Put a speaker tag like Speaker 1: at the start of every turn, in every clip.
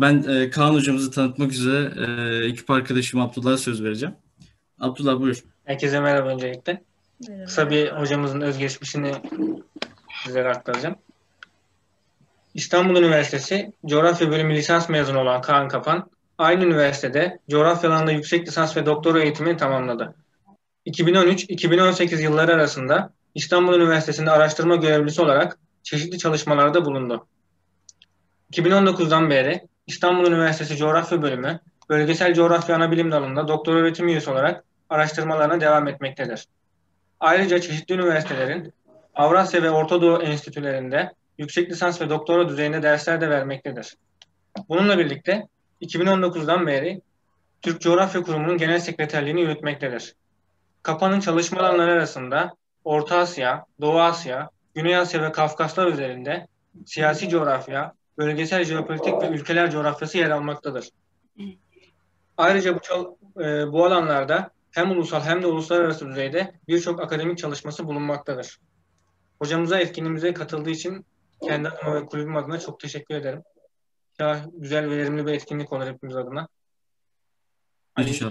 Speaker 1: Ben e, Kaan hocamızı tanıtmak üzere e, ekip arkadaşım Abdullah'a söz vereceğim. Abdullah buyur. Herkese merhaba öncelikle. Merhaba. Kısa bir hocamızın özgeçmişini size aktaracağım. İstanbul Üniversitesi Coğrafya Bölümü lisans mezunu olan Kaan Kapan, aynı üniversitede coğrafya alanında yüksek lisans ve doktora eğitimini tamamladı. 2013-2018 yılları arasında İstanbul Üniversitesi'nde araştırma görevlisi olarak çeşitli çalışmalarda bulundu. 2019'dan beri İstanbul Üniversitesi Coğrafya Bölümü, Bölgesel Coğrafya Anabilim Dalı'nda doktor öğretim üyesi olarak araştırmalarına devam etmektedir. Ayrıca çeşitli üniversitelerin Avrasya ve Orta Doğu enstitülerinde yüksek lisans ve doktora düzeyinde dersler de vermektedir. Bununla birlikte 2019'dan beri Türk Coğrafya Kurumu'nun genel sekreterliğini yürütmektedir. Kapa'nın çalışma alanları arasında Orta Asya, Doğu Asya, Güney Asya ve Kafkaslar üzerinde siyasi coğrafya, bölgesel jeopolitik ve ülkeler coğrafyası yer almaktadır. Ayrıca bu, e, bu alanlarda hem ulusal hem de uluslararası düzeyde birçok akademik çalışması bulunmaktadır. Hocamıza etkinliğimize katıldığı için kendi adıma ve kulübüm adına çok teşekkür ederim. Ya güzel ve verimli bir etkinlik olur hepimiz adına.
Speaker 2: İnşallah.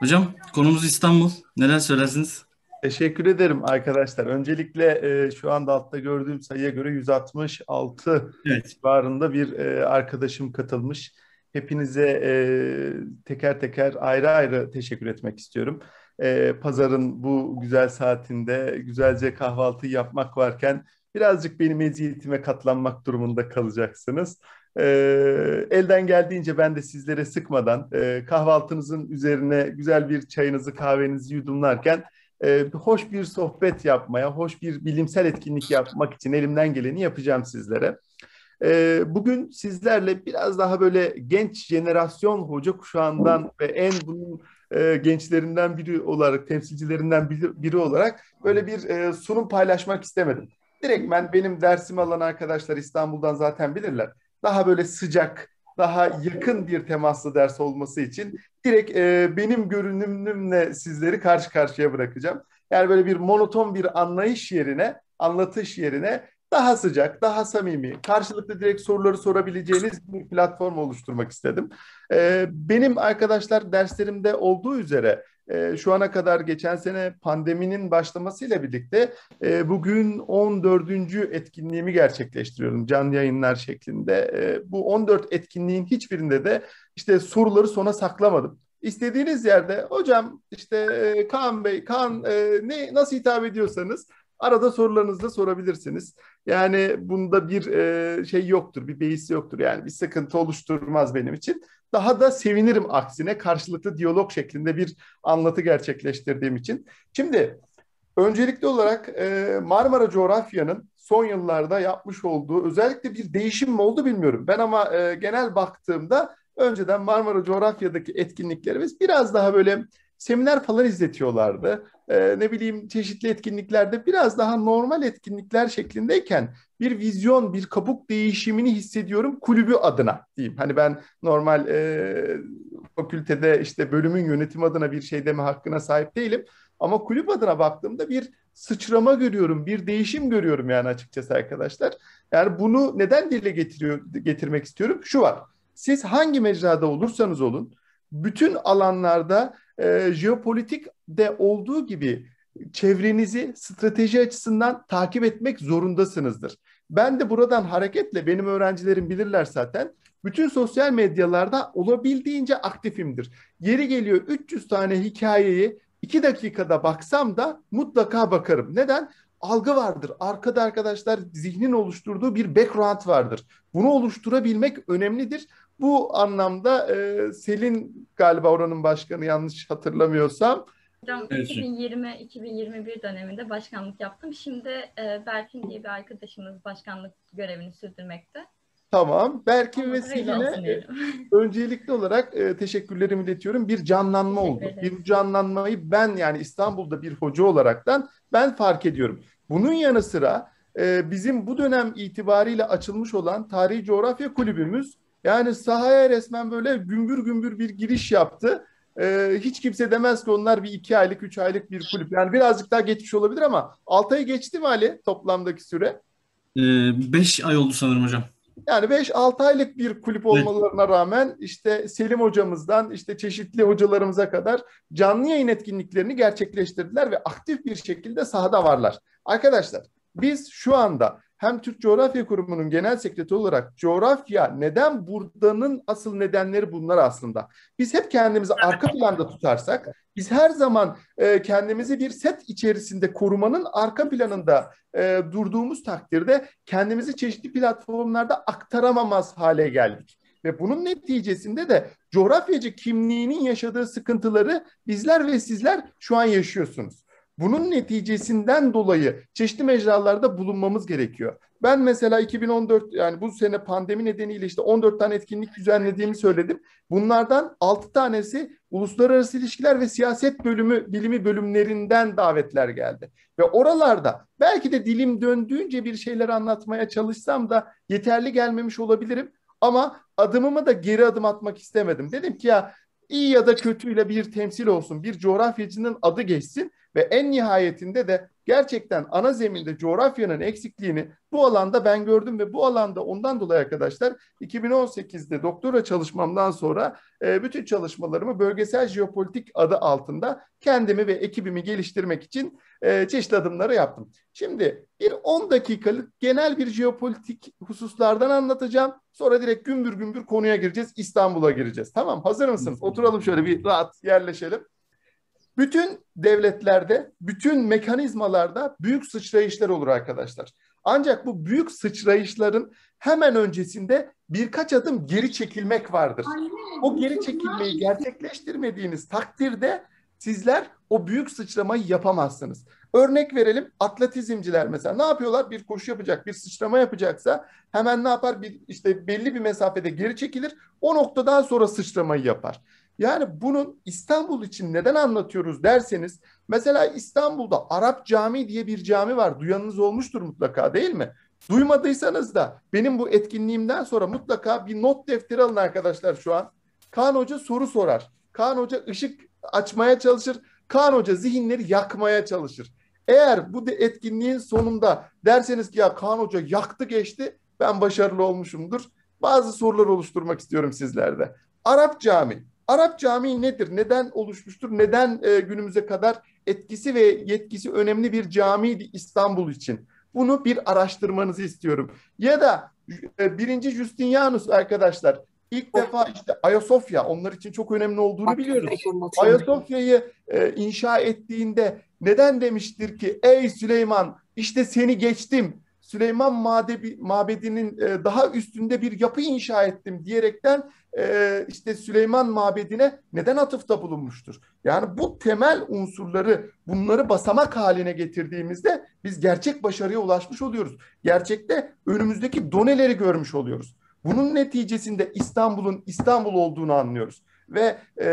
Speaker 2: Hocam konumuz İstanbul. Neler söylersiniz? Teşekkür ederim arkadaşlar. Öncelikle e, şu anda altta gördüğüm sayıya göre 166 evet. civarında bir e, arkadaşım katılmış. Hepinize e, teker teker ayrı ayrı teşekkür etmek istiyorum. E, pazarın bu güzel saatinde güzelce kahvaltı yapmak varken birazcık benim eziyetime katlanmak durumunda kalacaksınız. E, elden geldiğince ben de sizlere sıkmadan e, kahvaltınızın üzerine güzel bir çayınızı kahvenizi yudumlarken e, hoş bir sohbet yapmaya, hoş bir bilimsel etkinlik yapmak için elimden geleni yapacağım sizlere. E, bugün sizlerle biraz daha böyle genç jenerasyon hoca kuşağından ve en bunun e, gençlerinden biri olarak, temsilcilerinden biri, biri olarak böyle bir e, sunum paylaşmak istemedim. Direkt ben benim dersimi alan arkadaşlar İstanbul'dan zaten bilirler. Daha böyle sıcak, daha yakın bir temaslı ders olması için direkt e, benim görünümümle sizleri karşı karşıya bırakacağım. Yani böyle bir monoton bir anlayış yerine, anlatış yerine daha sıcak, daha samimi, karşılıklı direkt soruları sorabileceğiniz bir platform oluşturmak istedim. E, benim arkadaşlar derslerimde olduğu üzere e, şu ana kadar geçen sene pandeminin başlamasıyla birlikte e, bugün 14. etkinliğimi gerçekleştiriyorum canlı yayınlar şeklinde. E, bu 14 etkinliğin hiçbirinde de işte soruları sona saklamadım. İstediğiniz yerde hocam işte e, Kaan Bey, Kaan e, ne nasıl hitap ediyorsanız arada sorularınızı da sorabilirsiniz. Yani bunda bir e, şey yoktur, bir beis yoktur yani bir sıkıntı oluşturmaz benim için. Daha da sevinirim aksine karşılıklı diyalog şeklinde bir anlatı gerçekleştirdiğim için. Şimdi öncelikli olarak e, Marmara coğrafyanın son yıllarda yapmış olduğu özellikle bir değişim mi oldu bilmiyorum. Ben ama e, genel baktığımda önceden Marmara coğrafyadaki etkinliklerimiz biraz daha böyle seminer falan izletiyorlardı. E, ne bileyim çeşitli etkinliklerde biraz daha normal etkinlikler şeklindeyken bir vizyon, bir kabuk değişimini hissediyorum kulübü adına diyeyim. Hani ben normal e, fakültede işte bölümün yönetim adına bir şey deme hakkına sahip değilim. Ama kulüp adına baktığımda bir sıçrama görüyorum, bir değişim görüyorum yani açıkçası arkadaşlar. Yani bunu neden dile getiriyor, getirmek istiyorum? Şu var, siz hangi mecrada olursanız olun, bütün alanlarda e, jeopolitik de olduğu gibi çevrenizi strateji açısından takip etmek zorundasınızdır. Ben de buradan hareketle benim öğrencilerim bilirler zaten. Bütün sosyal medyalarda olabildiğince aktifimdir. Yeri geliyor 300 tane hikayeyi 2 dakikada baksam da mutlaka bakarım. Neden? Algı vardır. Arkada arkadaşlar zihnin oluşturduğu bir background vardır. Bunu oluşturabilmek önemlidir. Bu anlamda e, Selin galiba oranın başkanı yanlış hatırlamıyorsam.
Speaker 3: 2020-2021 döneminde başkanlık yaptım. Şimdi e, Berkin diye bir arkadaşımız başkanlık görevini sürdürmekte.
Speaker 2: Tamam. Berkin ve Selin'e öncelikli olarak e, teşekkürlerimi iletiyorum. Bir canlanma oldu. Bir canlanmayı ben yani İstanbul'da bir hoca olaraktan ben fark ediyorum. Bunun yanı sıra e, bizim bu dönem itibariyle açılmış olan Tarihi Coğrafya Kulübümüz yani sahaya resmen böyle gümbür gümbür bir giriş yaptı. Ee, hiç kimse demez ki onlar bir iki aylık, üç aylık bir kulüp. Yani birazcık daha geçmiş olabilir ama altı ay geçti mi Ali toplamdaki süre?
Speaker 4: Ee, beş ay oldu sanırım hocam.
Speaker 2: Yani 5-6 aylık bir kulüp olmalarına rağmen işte Selim hocamızdan işte çeşitli hocalarımıza kadar canlı yayın etkinliklerini gerçekleştirdiler ve aktif bir şekilde sahada varlar. Arkadaşlar biz şu anda hem Türk Coğrafya Kurumu'nun genel sekreteri olarak coğrafya neden buradanın asıl nedenleri bunlar aslında. Biz hep kendimizi arka planda tutarsak biz her zaman e, kendimizi bir set içerisinde korumanın arka planında e, durduğumuz takdirde kendimizi çeşitli platformlarda aktaramamaz hale geldik. Ve bunun neticesinde de coğrafyacı kimliğinin yaşadığı sıkıntıları bizler ve sizler şu an yaşıyorsunuz. Bunun neticesinden dolayı çeşitli mecralarda bulunmamız gerekiyor. Ben mesela 2014 yani bu sene pandemi nedeniyle işte 14 tane etkinlik düzenlediğimi söyledim. Bunlardan 6 tanesi uluslararası ilişkiler ve siyaset bölümü bilimi bölümlerinden davetler geldi. Ve oralarda belki de dilim döndüğünce bir şeyler anlatmaya çalışsam da yeterli gelmemiş olabilirim. Ama adımımı da geri adım atmak istemedim. Dedim ki ya iyi ya da kötüyle bir temsil olsun, bir coğrafyacının adı geçsin ve en nihayetinde de gerçekten ana zeminde coğrafyanın eksikliğini bu alanda ben gördüm ve bu alanda ondan dolayı arkadaşlar 2018'de doktora çalışmamdan sonra e, bütün çalışmalarımı bölgesel jeopolitik adı altında kendimi ve ekibimi geliştirmek için e, çeşitli adımları yaptım. Şimdi bir 10 dakikalık genel bir jeopolitik hususlardan anlatacağım. Sonra direkt gümbür gümbür konuya gireceğiz, İstanbul'a gireceğiz. Tamam hazır mısınız? Oturalım şöyle bir rahat yerleşelim. Bütün devletlerde, bütün mekanizmalarda büyük sıçrayışlar olur arkadaşlar. Ancak bu büyük sıçrayışların hemen öncesinde birkaç adım geri çekilmek vardır. Aynen. O geri çekilmeyi gerçekleştirmediğiniz takdirde sizler o büyük sıçramayı yapamazsınız. Örnek verelim atletizmciler mesela ne yapıyorlar? Bir koşu yapacak, bir sıçrama yapacaksa hemen ne yapar? Bir, işte belli bir mesafede geri çekilir. O noktadan sonra sıçramayı yapar. Yani bunun İstanbul için neden anlatıyoruz derseniz mesela İstanbul'da Arap Cami diye bir cami var. Duyanınız olmuştur mutlaka değil mi? Duymadıysanız da benim bu etkinliğimden sonra mutlaka bir not defteri alın arkadaşlar şu an. Kaan Hoca soru sorar. Kaan Hoca ışık açmaya çalışır. Kaan Hoca zihinleri yakmaya çalışır. Eğer bu etkinliğin sonunda derseniz ki ya Kaan Hoca yaktı geçti ben başarılı olmuşumdur. Bazı sorular oluşturmak istiyorum sizlerde. Arap Cami Arap Camii nedir? Neden oluşmuştur? Neden e, günümüze kadar etkisi ve yetkisi önemli bir camiydi İstanbul için? Bunu bir araştırmanızı istiyorum. Ya da e, birinci Justinianus arkadaşlar ilk defa işte Ayasofya onlar için çok önemli olduğunu Bak, biliyoruz. Ayasofya'yı e, inşa ettiğinde neden demiştir ki ey Süleyman işte seni geçtim Süleyman Madebi, Mabedi'nin e, daha üstünde bir yapı inşa ettim diyerekten e, işte Süleyman Mabedi'ne neden atıfta bulunmuştur? Yani bu temel unsurları bunları basamak haline getirdiğimizde biz gerçek başarıya ulaşmış oluyoruz. Gerçekte önümüzdeki doneleri görmüş oluyoruz. Bunun neticesinde İstanbul'un İstanbul olduğunu anlıyoruz. Ve e,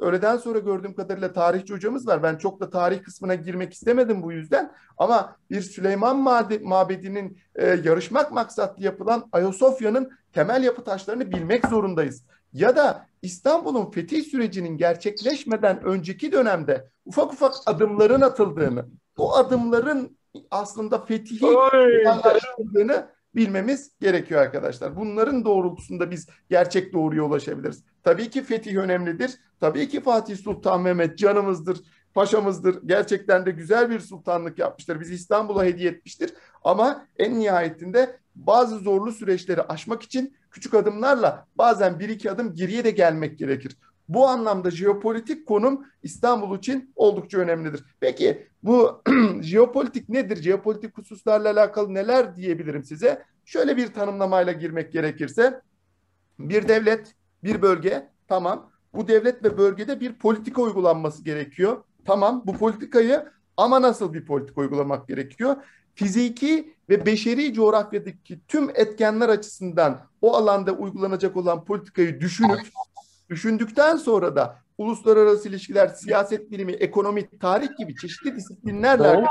Speaker 2: öğleden sonra gördüğüm kadarıyla tarihçi hocamız var. Ben çok da tarih kısmına girmek istemedim bu yüzden. Ama bir Süleyman Mabedi'nin e, yarışmak maksatlı yapılan Ayasofya'nın temel yapı taşlarını bilmek zorundayız. Ya da İstanbul'un fetih sürecinin gerçekleşmeden önceki dönemde ufak ufak adımların atıldığını, o adımların aslında fetihi anlaştırdığını bilmemiz gerekiyor arkadaşlar. Bunların doğrultusunda biz gerçek doğruya ulaşabiliriz. Tabii ki fetih önemlidir. Tabii ki Fatih Sultan Mehmet canımızdır, paşamızdır. Gerçekten de güzel bir sultanlık yapmıştır. Bizi İstanbul'a hediye etmiştir. Ama en nihayetinde bazı zorlu süreçleri aşmak için küçük adımlarla bazen bir iki adım geriye de gelmek gerekir. Bu anlamda jeopolitik konum İstanbul için oldukça önemlidir. Peki bu jeopolitik nedir? Jeopolitik hususlarla alakalı neler diyebilirim size? Şöyle bir tanımlamayla girmek gerekirse bir devlet, bir bölge tamam. Bu devlet ve bölgede bir politika uygulanması gerekiyor. Tamam bu politikayı ama nasıl bir politika uygulamak gerekiyor? Fiziki ve beşeri coğrafyadaki tüm etkenler açısından o alanda uygulanacak olan politikayı düşünüp Düşündükten sonra da uluslararası ilişkiler, siyaset bilimi, ekonomi, tarih gibi çeşitli disiplinlerle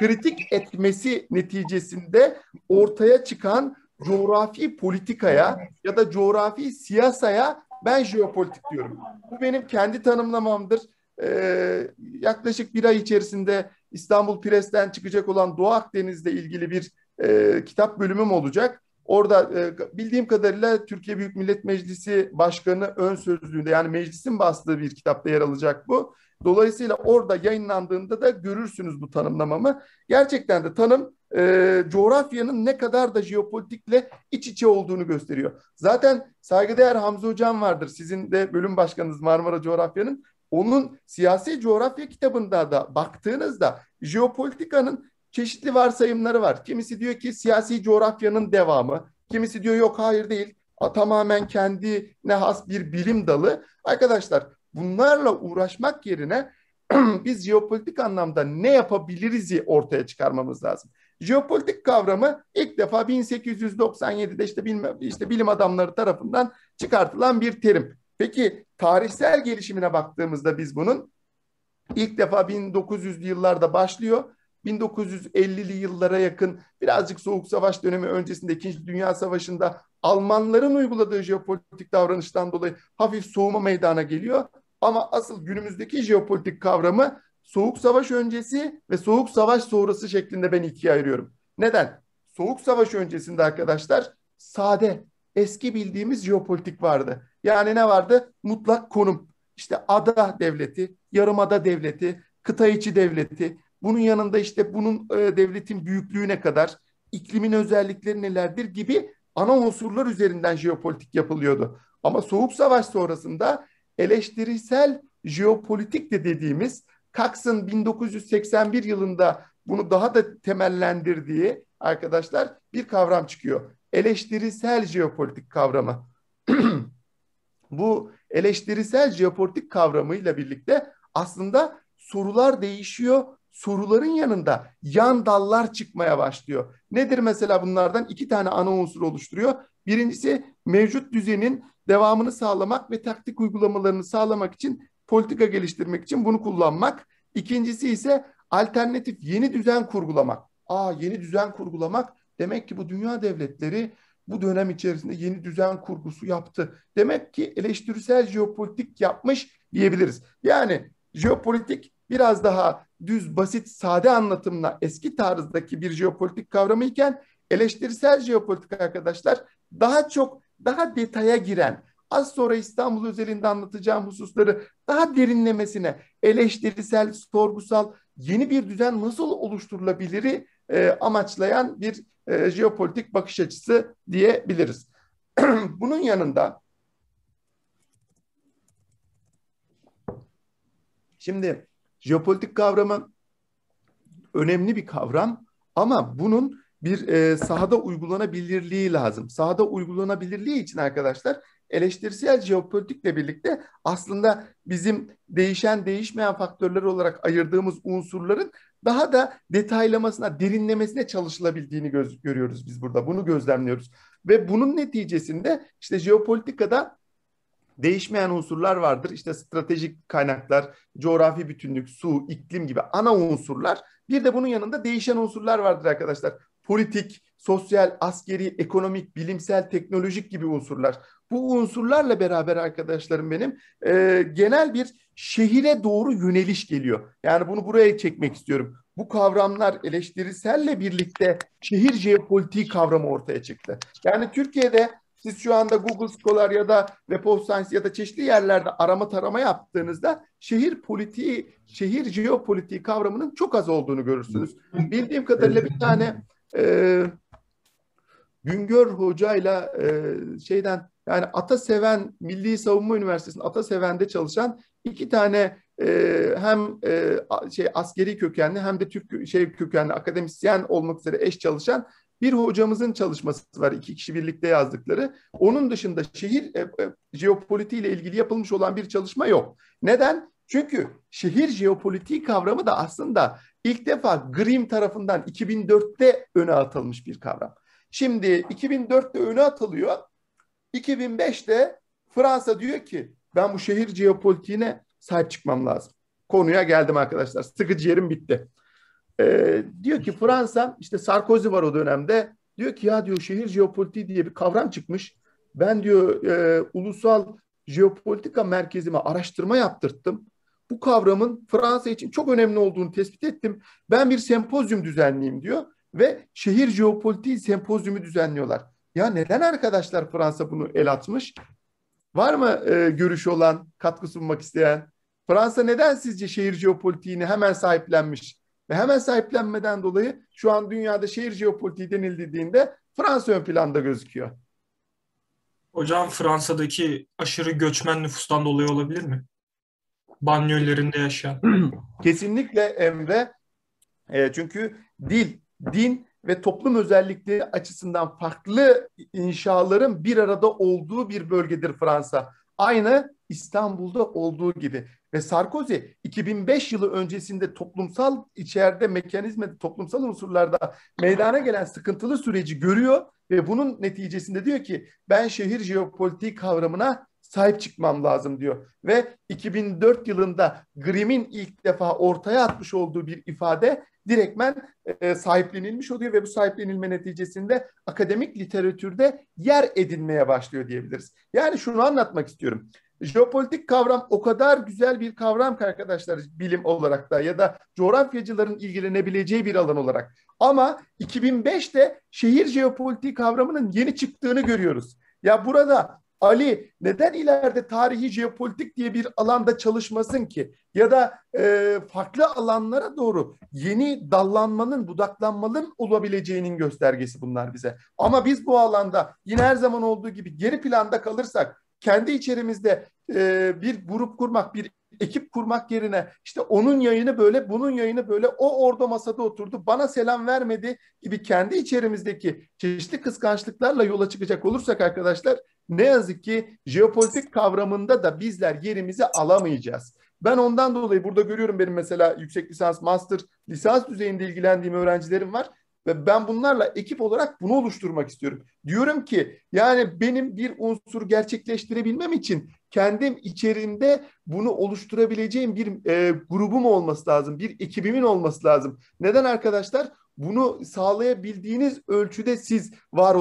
Speaker 2: kritik etmesi neticesinde ortaya çıkan coğrafi politikaya ya da coğrafi siyasaya ben jeopolitik diyorum. Bu benim kendi tanımlamamdır. Ee, yaklaşık bir ay içerisinde İstanbul Pres'ten çıkacak olan Doğu Akdeniz'le ilgili bir e, kitap bölümüm olacak. Orada e, bildiğim kadarıyla Türkiye Büyük Millet Meclisi Başkanı ön sözlüğünde yani meclisin bastığı bir kitapta yer alacak bu. Dolayısıyla orada yayınlandığında da görürsünüz bu tanımlamamı. Gerçekten de tanım e, coğrafyanın ne kadar da jeopolitikle iç içe olduğunu gösteriyor. Zaten saygıdeğer Hamza Hocam vardır. Sizin de bölüm başkanınız Marmara Coğrafya'nın. Onun siyasi coğrafya kitabında da baktığınızda jeopolitikanın çeşitli varsayımları var. Kimisi diyor ki siyasi coğrafyanın devamı. Kimisi diyor yok hayır değil. tamamen kendine has bir bilim dalı. Arkadaşlar bunlarla uğraşmak yerine biz jeopolitik anlamda ne yapabiliriz'i ortaya çıkarmamız lazım. Jeopolitik kavramı ilk defa 1897'de işte, bilme, işte bilim adamları tarafından çıkartılan bir terim. Peki tarihsel gelişimine baktığımızda biz bunun ilk defa 1900'lü yıllarda başlıyor. 1950'li yıllara yakın birazcık soğuk savaş dönemi öncesinde İkinci Dünya Savaşı'nda Almanların uyguladığı jeopolitik davranıştan dolayı hafif soğuma meydana geliyor. Ama asıl günümüzdeki jeopolitik kavramı soğuk savaş öncesi ve soğuk savaş sonrası şeklinde ben ikiye ayırıyorum. Neden? Soğuk savaş öncesinde arkadaşlar sade, eski bildiğimiz jeopolitik vardı. Yani ne vardı? Mutlak konum. İşte ada devleti, yarımada devleti, kıta içi devleti, bunun yanında işte bunun e, devletin büyüklüğüne kadar iklimin özellikleri nelerdir gibi ana unsurlar üzerinden jeopolitik yapılıyordu. Ama Soğuk Savaş sonrasında eleştirisel jeopolitik de dediğimiz Cox'ın 1981 yılında bunu daha da temellendirdiği arkadaşlar bir kavram çıkıyor. Eleştirisel jeopolitik kavramı. Bu eleştirisel jeopolitik kavramıyla birlikte aslında sorular değişiyor, soruların yanında yan dallar çıkmaya başlıyor. Nedir mesela bunlardan? iki tane ana unsur oluşturuyor. Birincisi mevcut düzenin devamını sağlamak ve taktik uygulamalarını sağlamak için politika geliştirmek için bunu kullanmak. İkincisi ise alternatif yeni düzen kurgulamak. Aa yeni düzen kurgulamak demek ki bu dünya devletleri bu dönem içerisinde yeni düzen kurgusu yaptı. Demek ki eleştirisel jeopolitik yapmış diyebiliriz. Yani jeopolitik biraz daha düz, basit, sade anlatımla eski tarzdaki bir jeopolitik kavramı iken eleştirisel jeopolitik arkadaşlar daha çok daha detaya giren, az sonra İstanbul özelinde anlatacağım hususları daha derinlemesine eleştirisel, sorgusal yeni bir düzen nasıl oluşturulabiliri e, amaçlayan bir e, jeopolitik bakış açısı diyebiliriz. Bunun yanında şimdi Jeopolitik kavramı önemli bir kavram ama bunun bir e, sahada uygulanabilirliği lazım. Sahada uygulanabilirliği için arkadaşlar eleştirisel jeopolitikle birlikte aslında bizim değişen değişmeyen faktörler olarak ayırdığımız unsurların daha da detaylamasına, derinlemesine çalışılabildiğini göz, görüyoruz biz burada. Bunu gözlemliyoruz. Ve bunun neticesinde işte jeopolitikada değişmeyen unsurlar vardır. İşte stratejik kaynaklar, coğrafi bütünlük, su, iklim gibi ana unsurlar. Bir de bunun yanında değişen unsurlar vardır arkadaşlar. Politik, sosyal, askeri, ekonomik, bilimsel, teknolojik gibi unsurlar. Bu unsurlarla beraber arkadaşlarım benim e, genel bir şehire doğru yöneliş geliyor. Yani bunu buraya çekmek istiyorum. Bu kavramlar eleştiriselle birlikte şehir jeopolitiği kavramı ortaya çıktı. Yani Türkiye'de siz şu anda Google Scholar ya da Web of Science ya da çeşitli yerlerde arama tarama yaptığınızda şehir politiği, şehir jeopolitiği kavramının çok az olduğunu görürsünüz. Bildiğim kadarıyla bir tane e, Güngör Hoca'yla e, şeyden yani Ataseven Milli Savunma Üniversitesi'nin Ataseven'de çalışan iki tane e, hem e, şey askeri kökenli hem de Türk şey kökenli akademisyen olmak üzere eş çalışan bir hocamızın çalışması var iki kişi birlikte yazdıkları. Onun dışında şehir e, e jeopolitiği ile ilgili yapılmış olan bir çalışma yok. Neden? Çünkü şehir jeopolitiği kavramı da aslında ilk defa Grimm tarafından 2004'te öne atılmış bir kavram. Şimdi 2004'te öne atılıyor. 2005'te Fransa diyor ki ben bu şehir jeopolitiğine sahip çıkmam lazım. Konuya geldim arkadaşlar. Sıkıcı yerim bitti. E, diyor ki Fransa işte Sarkozy var o dönemde. Diyor ki ya diyor şehir jeopolitiği diye bir kavram çıkmış. Ben diyor e, ulusal jeopolitika merkezime araştırma yaptırttım. Bu kavramın Fransa için çok önemli olduğunu tespit ettim. Ben bir sempozyum düzenleyeyim diyor ve şehir jeopolitiği sempozyumu düzenliyorlar. Ya neden arkadaşlar Fransa bunu el atmış? Var mı e, görüşü olan, katkı sunmak isteyen? Fransa neden sizce şehir jeopolitiğini hemen sahiplenmiş? Ve hemen sahiplenmeden dolayı şu an dünyada şehir jeopolitiği denildiğinde Fransa ön planda gözüküyor.
Speaker 4: Hocam Fransa'daki aşırı göçmen nüfustan dolayı olabilir mi? Banyolarında yaşayan.
Speaker 2: Kesinlikle Emre. E, çünkü dil, din ve toplum özellikleri açısından farklı inşaların bir arada olduğu bir bölgedir Fransa. Aynı İstanbul'da olduğu gibi. Ve Sarkozy 2005 yılı öncesinde toplumsal içeride mekanizmada toplumsal unsurlarda meydana gelen sıkıntılı süreci görüyor ve bunun neticesinde diyor ki ben şehir jeopolitik kavramına sahip çıkmam lazım diyor. Ve 2004 yılında Grimm'in ilk defa ortaya atmış olduğu bir ifade direktmen e, sahiplenilmiş oluyor ve bu sahiplenilme neticesinde akademik literatürde yer edinmeye başlıyor diyebiliriz. Yani şunu anlatmak istiyorum. Jeopolitik kavram o kadar güzel bir kavram ki arkadaşlar bilim olarak da ya da coğrafyacıların ilgilenebileceği bir alan olarak. Ama 2005'te şehir jeopolitiği kavramının yeni çıktığını görüyoruz. Ya burada Ali neden ileride tarihi jeopolitik diye bir alanda çalışmasın ki? Ya da e, farklı alanlara doğru yeni dallanmanın, budaklanmanın olabileceğinin göstergesi bunlar bize. Ama biz bu alanda yine her zaman olduğu gibi geri planda kalırsak kendi içerimizde e, bir grup kurmak, bir ekip kurmak yerine işte onun yayını böyle, bunun yayını böyle, o orada masada oturdu, bana selam vermedi gibi kendi içerimizdeki çeşitli kıskançlıklarla yola çıkacak olursak arkadaşlar ne yazık ki jeopolitik kavramında da bizler yerimizi alamayacağız. Ben ondan dolayı burada görüyorum benim mesela yüksek lisans, master, lisans düzeyinde ilgilendiğim öğrencilerim var. Ve ben bunlarla ekip olarak bunu oluşturmak istiyorum. Diyorum ki yani benim bir unsur gerçekleştirebilmem için kendim içerimde bunu oluşturabileceğim bir e, grubum olması lazım. Bir ekibimin olması lazım. Neden arkadaşlar? Bunu sağlayabildiğiniz ölçüde siz var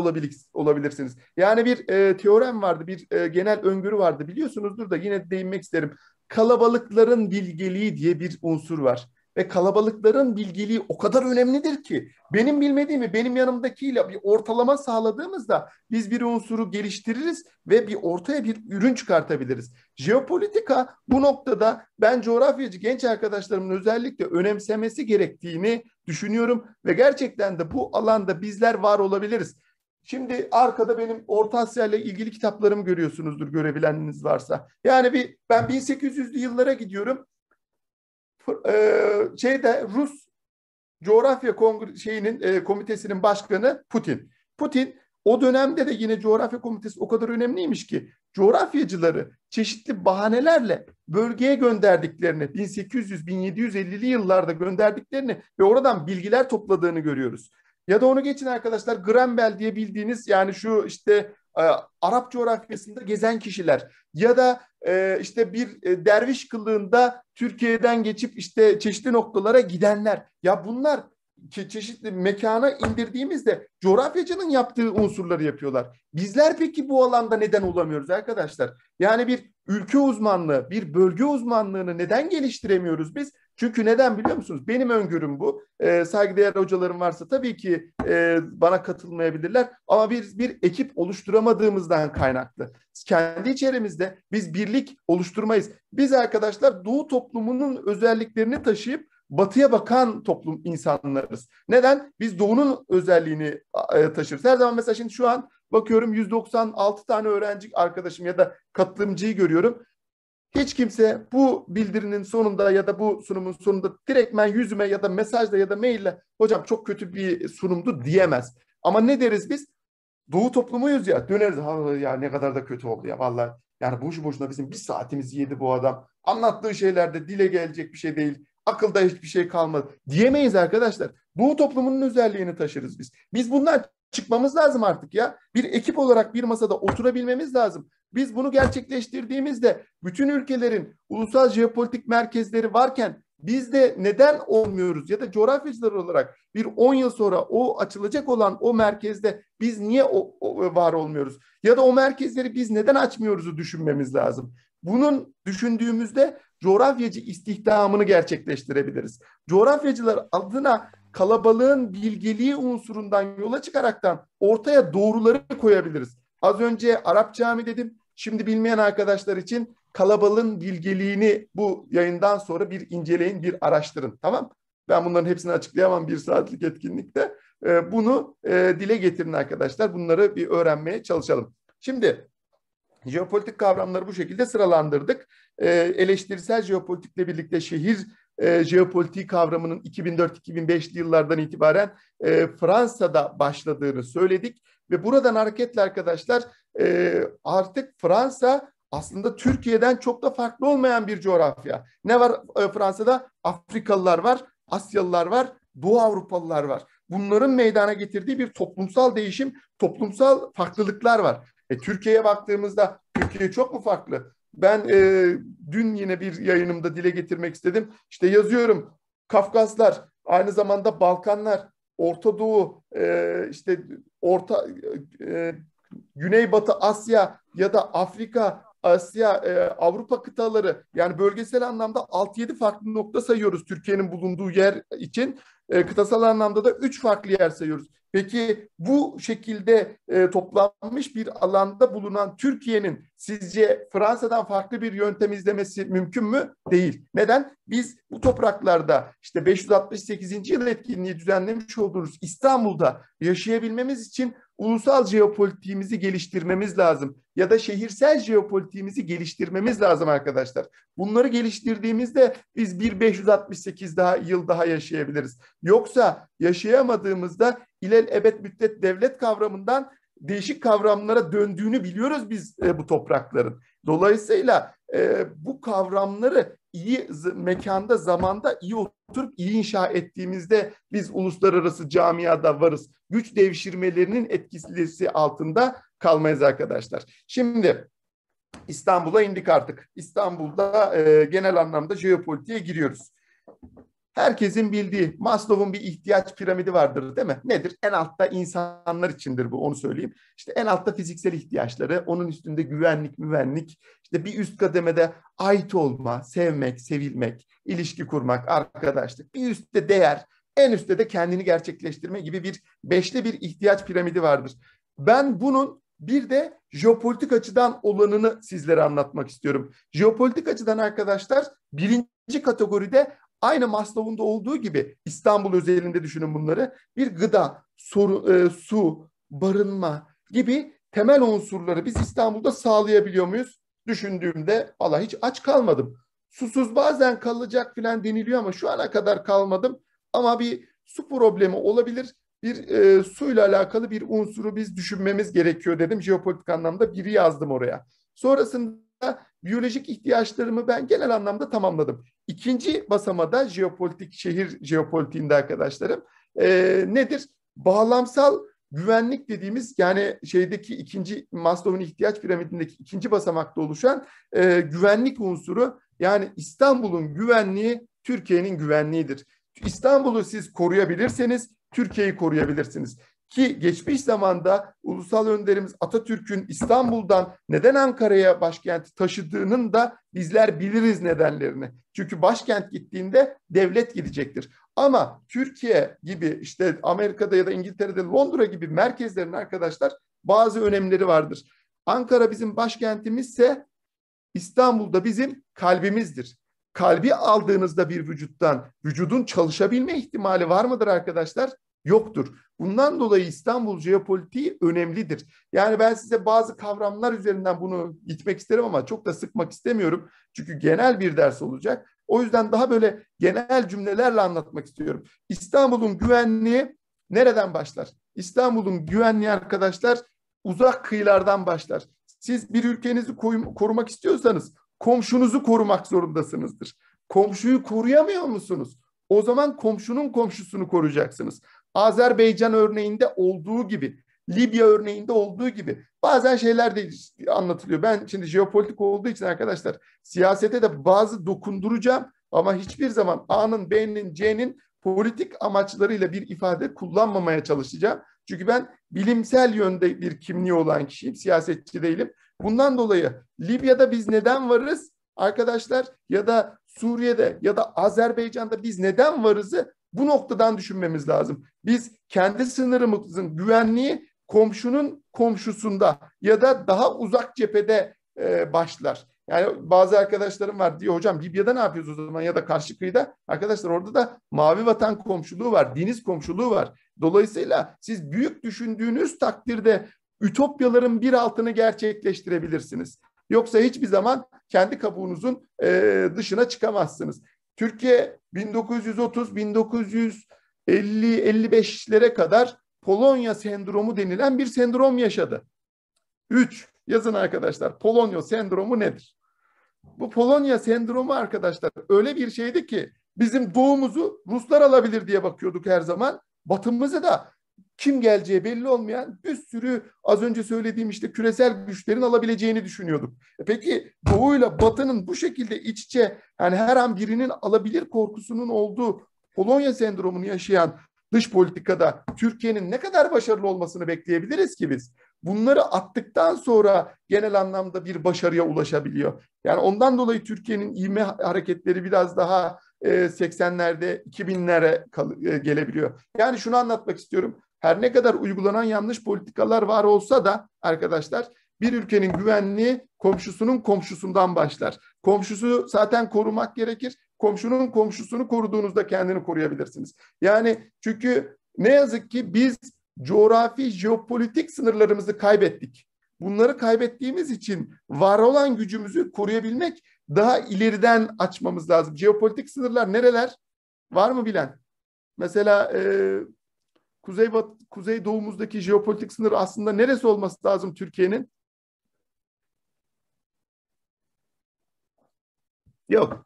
Speaker 2: olabilirsiniz. Yani bir e, teorem vardı, bir e, genel öngörü vardı biliyorsunuzdur da yine değinmek isterim. Kalabalıkların bilgeliği diye bir unsur var ve kalabalıkların bilgeliği o kadar önemlidir ki benim bilmediğimi benim yanımdakiyle bir ortalama sağladığımızda biz bir unsuru geliştiririz ve bir ortaya bir ürün çıkartabiliriz. Jeopolitika bu noktada ben coğrafyacı genç arkadaşlarımın özellikle önemsemesi gerektiğini düşünüyorum ve gerçekten de bu alanda bizler var olabiliriz. Şimdi arkada benim Orta Asya ile ilgili kitaplarımı görüyorsunuzdur görebileniniz varsa. Yani bir ben 1800'lü yıllara gidiyorum. E, şeyde Rus Coğrafya Kongre şeyinin e, komitesinin başkanı Putin. Putin o dönemde de yine coğrafya komitesi o kadar önemliymiş ki coğrafyacıları çeşitli bahanelerle bölgeye gönderdiklerini 1800-1750'li yıllarda gönderdiklerini ve oradan bilgiler topladığını görüyoruz. Ya da onu geçin arkadaşlar Grenbel diye bildiğiniz yani şu işte e, Arap coğrafyasında gezen kişiler ya da e, işte bir e, derviş kılığında Türkiye'den geçip işte çeşitli noktalara gidenler. Ya bunlar çeşitli mekana indirdiğimizde coğrafyacının yaptığı unsurları yapıyorlar. Bizler peki bu alanda neden olamıyoruz arkadaşlar? Yani bir ülke uzmanlığı, bir bölge uzmanlığını neden geliştiremiyoruz biz? Çünkü neden biliyor musunuz? Benim öngörüm bu. E, saygıdeğer hocalarım varsa tabii ki e, bana katılmayabilirler. Ama biz bir ekip oluşturamadığımızdan kaynaklı. Kendi içerimizde biz birlik oluşturmayız. Biz arkadaşlar Doğu toplumunun özelliklerini taşıyıp batıya bakan toplum insanlarız. Neden? Biz doğunun özelliğini e, taşırız. Her zaman mesela şimdi şu an bakıyorum 196 tane öğrenci arkadaşım ya da katılımcıyı görüyorum. Hiç kimse bu bildirinin sonunda ya da bu sunumun sonunda direktmen yüzüme ya da mesajla ya da maille hocam çok kötü bir sunumdu diyemez. Ama ne deriz biz? Doğu toplumuyuz ya döneriz ha ya ne kadar da kötü oldu ya vallahi. Yani boşu boşuna bizim bir saatimizi yedi bu adam. Anlattığı şeylerde dile gelecek bir şey değil. Akılda hiçbir şey kalmadı. Diyemeyiz arkadaşlar. Doğu toplumunun özelliğini taşırız biz. Biz bundan çıkmamız lazım artık ya. Bir ekip olarak bir masada oturabilmemiz lazım. Biz bunu gerçekleştirdiğimizde bütün ülkelerin ulusal jeopolitik merkezleri varken biz de neden olmuyoruz ya da coğrafyacılar olarak bir 10 yıl sonra o açılacak olan o merkezde biz niye o, o, var olmuyoruz? Ya da o merkezleri biz neden açmıyoruzu düşünmemiz lazım. Bunun düşündüğümüzde coğrafyacı istihdamını gerçekleştirebiliriz. Coğrafyacılar adına kalabalığın bilgeliği unsurundan yola çıkaraktan ortaya doğruları koyabiliriz. Az önce Arap cami dedim. Şimdi bilmeyen arkadaşlar için kalabalığın bilgeliğini bu yayından sonra bir inceleyin, bir araştırın. Tamam Ben bunların hepsini açıklayamam bir saatlik etkinlikte. Ee, bunu e, dile getirin arkadaşlar. Bunları bir öğrenmeye çalışalım. Şimdi jeopolitik kavramları bu şekilde sıralandırdık. Ee, eleştirisel jeopolitikle birlikte şehir e, jeopolitik kavramının 2004-2005'li yıllardan itibaren e, Fransa'da başladığını söyledik. Ve buradan hareketle arkadaşlar e, artık Fransa aslında Türkiye'den çok da farklı olmayan bir coğrafya. Ne var e, Fransa'da? Afrikalılar var, Asyalılar var, Doğu Avrupalılar var. Bunların meydana getirdiği bir toplumsal değişim, toplumsal farklılıklar var. E, Türkiye'ye baktığımızda Türkiye çok mu farklı? Ben e, dün yine bir yayınımda dile getirmek istedim. İşte yazıyorum Kafkaslar, aynı zamanda Balkanlar, Orta Doğu, e, işte Orta e, Güneybatı Asya ya da Afrika, Asya, e, Avrupa kıtaları yani bölgesel anlamda 6-7 farklı nokta sayıyoruz Türkiye'nin bulunduğu yer için e, kıtasal anlamda da üç farklı yer sayıyoruz. Peki bu şekilde e, toplanmış bir alanda bulunan Türkiye'nin sizce Fransa'dan farklı bir yöntem izlemesi mümkün mü? Değil. Neden? Biz bu topraklarda işte 568. yıl etkinliği düzenlemiş olduğumuz İstanbul'da yaşayabilmemiz için ulusal jeopolitiğimizi geliştirmemiz lazım ya da şehirsel jeopolitiğimizi geliştirmemiz lazım arkadaşlar. Bunları geliştirdiğimizde biz 1568 daha yıl daha yaşayabiliriz. Yoksa yaşayamadığımızda ilel ebed müddet devlet kavramından değişik kavramlara döndüğünü biliyoruz biz e, bu toprakların. Dolayısıyla e, bu kavramları iyi mekanda, zamanda iyi oturup iyi inşa ettiğimizde biz uluslararası camiada varız. Güç devşirmelerinin etkisi altında kalmayız arkadaşlar. Şimdi İstanbul'a indik artık. İstanbul'da e, genel anlamda jeopolitiğe giriyoruz. Herkesin bildiği Maslow'un bir ihtiyaç piramidi vardır değil mi? Nedir? En altta insanlar içindir bu onu söyleyeyim. İşte en altta fiziksel ihtiyaçları, onun üstünde güvenlik, müvenlik, işte bir üst kademede ait olma, sevmek, sevilmek, ilişki kurmak, arkadaşlık, bir üstte değer, en üstte de kendini gerçekleştirme gibi bir beşli bir ihtiyaç piramidi vardır. Ben bunun bir de jeopolitik açıdan olanını sizlere anlatmak istiyorum. Jeopolitik açıdan arkadaşlar birinci kategoride Aynı Maslow'un da olduğu gibi İstanbul özelinde düşünün bunları. Bir gıda, soru, e, su, barınma gibi temel unsurları biz İstanbul'da sağlayabiliyor muyuz? Düşündüğümde valla hiç aç kalmadım. Susuz bazen kalacak filan deniliyor ama şu ana kadar kalmadım. Ama bir su problemi olabilir. Bir e, suyla alakalı bir unsuru biz düşünmemiz gerekiyor dedim. Jeopolitik anlamda biri yazdım oraya. Sonrasında biyolojik ihtiyaçlarımı ben genel anlamda tamamladım. İkinci basamada jeopolitik şehir jeopolitiğinde arkadaşlarım e, nedir? Bağlamsal güvenlik dediğimiz yani şeydeki ikinci Maslow'un ihtiyaç piramidindeki ikinci basamakta oluşan e, güvenlik unsuru yani İstanbul'un güvenliği Türkiye'nin güvenliğidir. İstanbul'u siz koruyabilirseniz Türkiye'yi koruyabilirsiniz. Ki geçmiş zamanda ulusal önderimiz Atatürk'ün İstanbul'dan neden Ankara'ya başkenti taşıdığının da bizler biliriz nedenlerini. Çünkü başkent gittiğinde devlet gidecektir. Ama Türkiye gibi işte Amerika'da ya da İngiltere'de Londra gibi merkezlerin arkadaşlar bazı önemleri vardır. Ankara bizim başkentimizse İstanbul'da bizim kalbimizdir. Kalbi aldığınızda bir vücuttan vücudun çalışabilme ihtimali var mıdır arkadaşlar? yoktur. Bundan dolayı İstanbul jeopolitiği önemlidir. Yani ben size bazı kavramlar üzerinden bunu gitmek isterim ama çok da sıkmak istemiyorum. Çünkü genel bir ders olacak. O yüzden daha böyle genel cümlelerle anlatmak istiyorum. İstanbul'un güvenliği nereden başlar? İstanbul'un güvenliği arkadaşlar uzak kıyılardan başlar. Siz bir ülkenizi korumak istiyorsanız komşunuzu korumak zorundasınızdır. Komşuyu koruyamıyor musunuz? O zaman komşunun komşusunu koruyacaksınız. Azerbaycan örneğinde olduğu gibi, Libya örneğinde olduğu gibi bazen şeyler de anlatılıyor. Ben şimdi jeopolitik olduğu için arkadaşlar siyasete de bazı dokunduracağım ama hiçbir zaman A'nın, B'nin, C'nin politik amaçlarıyla bir ifade kullanmamaya çalışacağım. Çünkü ben bilimsel yönde bir kimliği olan kişiyim, siyasetçi değilim. Bundan dolayı Libya'da biz neden varız? Arkadaşlar ya da Suriye'de ya da Azerbaycan'da biz neden varızı bu noktadan düşünmemiz lazım. Biz kendi sınırımızın güvenliği komşunun komşusunda ya da daha uzak cephede e, başlar. Yani bazı arkadaşlarım var diyor hocam Libya'da ne yapıyoruz o zaman ya da karşı kıyıda? Arkadaşlar orada da mavi vatan komşuluğu var, deniz komşuluğu var. Dolayısıyla siz büyük düşündüğünüz takdirde ütopyaların bir altını gerçekleştirebilirsiniz. Yoksa hiçbir zaman kendi kabuğunuzun e, dışına çıkamazsınız. Türkiye 1930-1950-55'lere kadar Polonya sendromu denilen bir sendrom yaşadı. 3. Yazın arkadaşlar Polonya sendromu nedir? Bu Polonya sendromu arkadaşlar öyle bir şeydi ki bizim doğumuzu Ruslar alabilir diye bakıyorduk her zaman. Batımızı da kim geleceği belli olmayan bir sürü az önce söylediğim işte küresel güçlerin alabileceğini düşünüyorduk. E peki doğuyla batının bu şekilde iç içe yani her an birinin alabilir korkusunun olduğu Polonya sendromunu yaşayan dış politikada Türkiye'nin ne kadar başarılı olmasını bekleyebiliriz ki biz? Bunları attıktan sonra genel anlamda bir başarıya ulaşabiliyor. Yani ondan dolayı Türkiye'nin ivme hareketleri biraz daha 80'lerde e, 2000'lere e, gelebiliyor. Yani şunu anlatmak istiyorum. Her ne kadar uygulanan yanlış politikalar var olsa da arkadaşlar bir ülkenin güvenliği komşusunun komşusundan başlar. Komşusu zaten korumak gerekir. Komşunun komşusunu koruduğunuzda kendini koruyabilirsiniz. Yani çünkü ne yazık ki biz coğrafi, jeopolitik sınırlarımızı kaybettik. Bunları kaybettiğimiz için var olan gücümüzü koruyabilmek daha ileriden açmamız lazım. Jeopolitik sınırlar nereler? Var mı bilen? Mesela e, kuzey, bat, kuzey doğumuzdaki jeopolitik sınır aslında neresi olması lazım Türkiye'nin? Yok.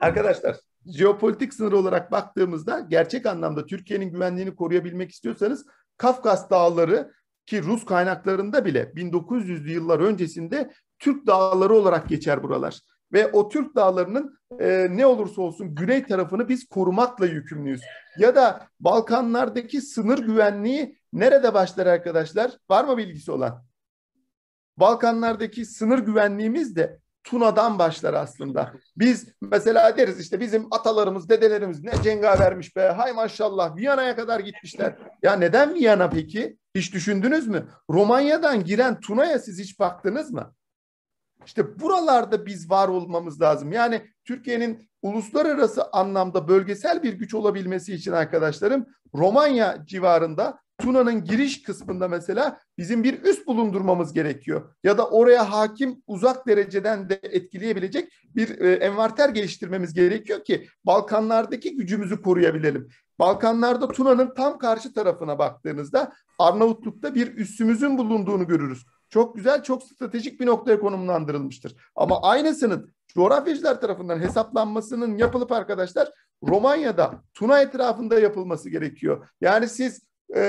Speaker 2: Arkadaşlar jeopolitik sınır olarak baktığımızda gerçek anlamda Türkiye'nin güvenliğini koruyabilmek istiyorsanız Kafkas dağları ki Rus kaynaklarında bile 1900'lü yıllar öncesinde Türk dağları olarak geçer buralar ve o Türk dağlarının e, ne olursa olsun güney tarafını biz korumakla yükümlüyüz. Ya da Balkanlardaki sınır güvenliği nerede başlar arkadaşlar? Var mı bilgisi olan? Balkanlardaki sınır güvenliğimiz de Tuna'dan başlar aslında. Biz mesela deriz işte bizim atalarımız, dedelerimiz ne cenga vermiş be. Hay maşallah Viyana'ya kadar gitmişler. Ya neden Viyana peki? Hiç düşündünüz mü? Romanya'dan giren Tuna'ya siz hiç baktınız mı? İşte buralarda biz var olmamız lazım. Yani Türkiye'nin uluslararası anlamda bölgesel bir güç olabilmesi için arkadaşlarım Romanya civarında Tuna'nın giriş kısmında mesela bizim bir üst bulundurmamız gerekiyor. Ya da oraya hakim uzak dereceden de etkileyebilecek bir e, envarter geliştirmemiz gerekiyor ki Balkanlardaki gücümüzü koruyabilelim. Balkanlarda Tuna'nın tam karşı tarafına baktığınızda Arnavutluk'ta bir üssümüzün bulunduğunu görürüz çok güzel, çok stratejik bir noktaya konumlandırılmıştır. Ama aynısının coğrafyacılar tarafından hesaplanmasının yapılıp arkadaşlar Romanya'da Tuna etrafında yapılması gerekiyor. Yani siz e,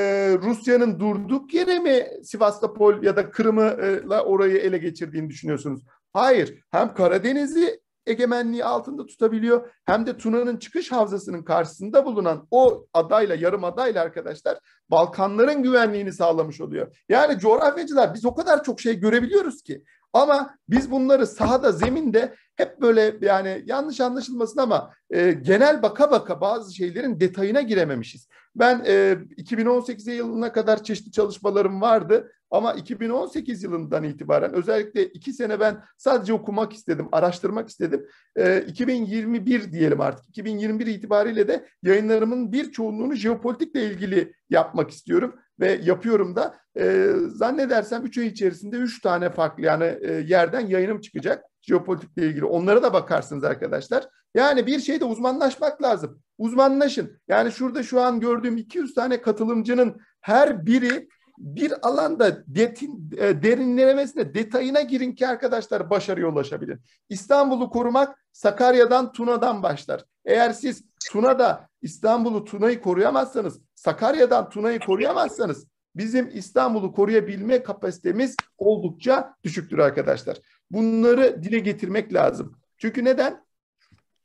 Speaker 2: Rusya'nın durduk yere mi Sivastopol ya da Kırım'la e, orayı ele geçirdiğini düşünüyorsunuz? Hayır. Hem Karadeniz'i egemenliği altında tutabiliyor. Hem de Tuna'nın çıkış havzasının karşısında bulunan o adayla, yarım adayla arkadaşlar Balkanların güvenliğini sağlamış oluyor. Yani coğrafyacılar biz o kadar çok şey görebiliyoruz ki. Ama biz bunları sahada, zeminde hep böyle yani yanlış anlaşılmasın ama e, genel baka baka bazı şeylerin detayına girememişiz. Ben e, 2018 yılına kadar çeşitli çalışmalarım vardı. Ama 2018 yılından itibaren özellikle iki sene ben sadece okumak istedim, araştırmak istedim. E, ee, 2021 diyelim artık. 2021 itibariyle de yayınlarımın bir çoğunluğunu jeopolitikle ilgili yapmak istiyorum ve yapıyorum da. E, zannedersem 3 ay içerisinde 3 tane farklı yani e, yerden yayınım çıkacak jeopolitikle ilgili. Onlara da bakarsınız arkadaşlar. Yani bir şeyde uzmanlaşmak lazım. Uzmanlaşın. Yani şurada şu an gördüğüm 200 tane katılımcının her biri bir alanda detin, e, derinlemesine detayına girin ki arkadaşlar başarıya ulaşabilir. İstanbul'u korumak Sakarya'dan Tuna'dan başlar. Eğer siz Tuna'da İstanbul'u Tuna'yı koruyamazsanız, Sakarya'dan Tuna'yı koruyamazsanız bizim İstanbul'u koruyabilme kapasitemiz oldukça düşüktür arkadaşlar. Bunları dile getirmek lazım. Çünkü neden?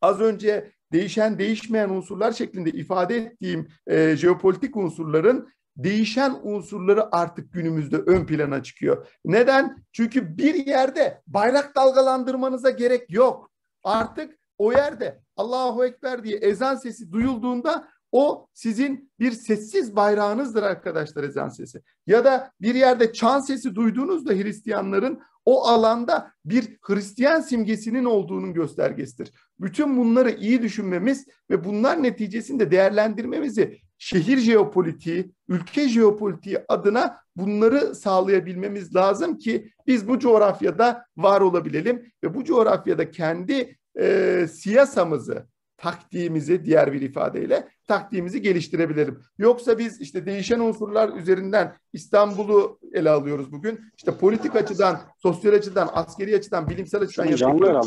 Speaker 2: Az önce değişen değişmeyen unsurlar şeklinde ifade ettiğim e, jeopolitik unsurların değişen unsurları artık günümüzde ön plana çıkıyor. Neden? Çünkü bir yerde bayrak dalgalandırmanıza gerek yok. Artık o yerde Allahu Ekber diye ezan sesi duyulduğunda o sizin bir sessiz bayrağınızdır arkadaşlar ezan sesi. Ya da bir yerde çan sesi duyduğunuzda Hristiyanların o alanda bir Hristiyan simgesinin olduğunun göstergesidir. Bütün bunları iyi düşünmemiz ve bunlar neticesinde değerlendirmemizi şehir jeopolitiği, ülke jeopolitiği adına bunları sağlayabilmemiz lazım ki biz bu coğrafyada var olabilelim ve bu coğrafyada kendi e, siyasamızı, taktiğimizi diğer bir ifadeyle taktiğimizi geliştirebilirim. Yoksa biz işte değişen unsurlar üzerinden İstanbul'u ele alıyoruz bugün. İşte politik açıdan, sosyal açıdan, askeri açıdan, bilimsel açıdan canlı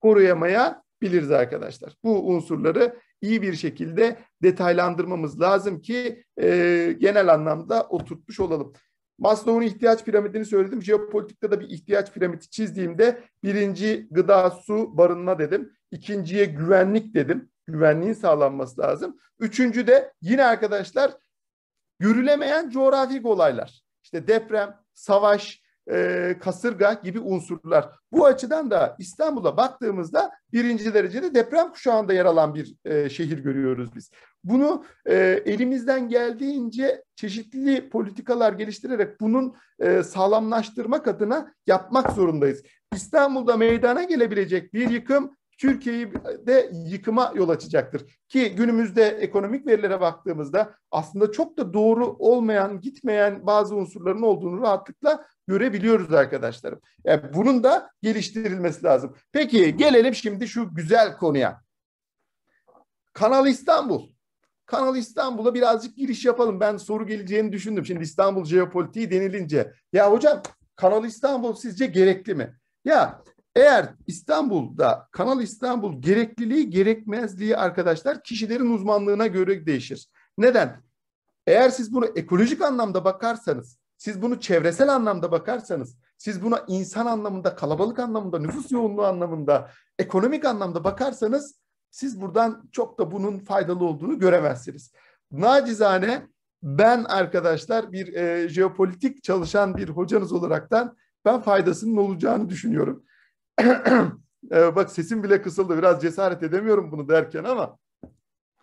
Speaker 2: koruyamaya biliriz arkadaşlar. Bu unsurları iyi bir şekilde detaylandırmamız lazım ki e, genel anlamda oturtmuş olalım. Maslow'un ihtiyaç piramidini söyledim. Jeopolitikte de bir ihtiyaç piramidi çizdiğimde birinci gıda, su, barınma dedim. İkinciye güvenlik dedim. Güvenliğin sağlanması lazım. Üçüncü de yine arkadaşlar görülemeyen coğrafik olaylar. İşte deprem, savaş, e, kasırga gibi unsurlar. Bu açıdan da İstanbul'a baktığımızda birinci derecede deprem kuşağında yer alan bir e, şehir görüyoruz biz. Bunu e, elimizden geldiğince çeşitli politikalar geliştirerek bunun e, sağlamlaştırmak adına yapmak zorundayız. İstanbul'da meydana gelebilecek bir yıkım Türkiye'yi e, de yıkıma yol açacaktır. Ki günümüzde ekonomik verilere baktığımızda aslında çok da doğru olmayan, gitmeyen bazı unsurların olduğunu rahatlıkla görebiliyoruz arkadaşlarım. Yani bunun da geliştirilmesi lazım. Peki gelelim şimdi şu güzel konuya. Kanal İstanbul. Kanal İstanbul'a birazcık giriş yapalım. Ben soru geleceğini düşündüm. Şimdi İstanbul jeopolitiği denilince. Ya hocam Kanal İstanbul sizce gerekli mi? Ya eğer İstanbul'da Kanal İstanbul gerekliliği gerekmezliği arkadaşlar kişilerin uzmanlığına göre değişir. Neden? Eğer siz bunu ekolojik anlamda bakarsanız siz bunu çevresel anlamda bakarsanız, siz buna insan anlamında, kalabalık anlamında, nüfus yoğunluğu anlamında, ekonomik anlamda bakarsanız siz buradan çok da bunun faydalı olduğunu göremezsiniz. Nacizane ben arkadaşlar bir e, jeopolitik çalışan bir hocanız olaraktan ben faydasının olacağını düşünüyorum. e, bak sesim bile kısıldı biraz cesaret edemiyorum bunu derken ama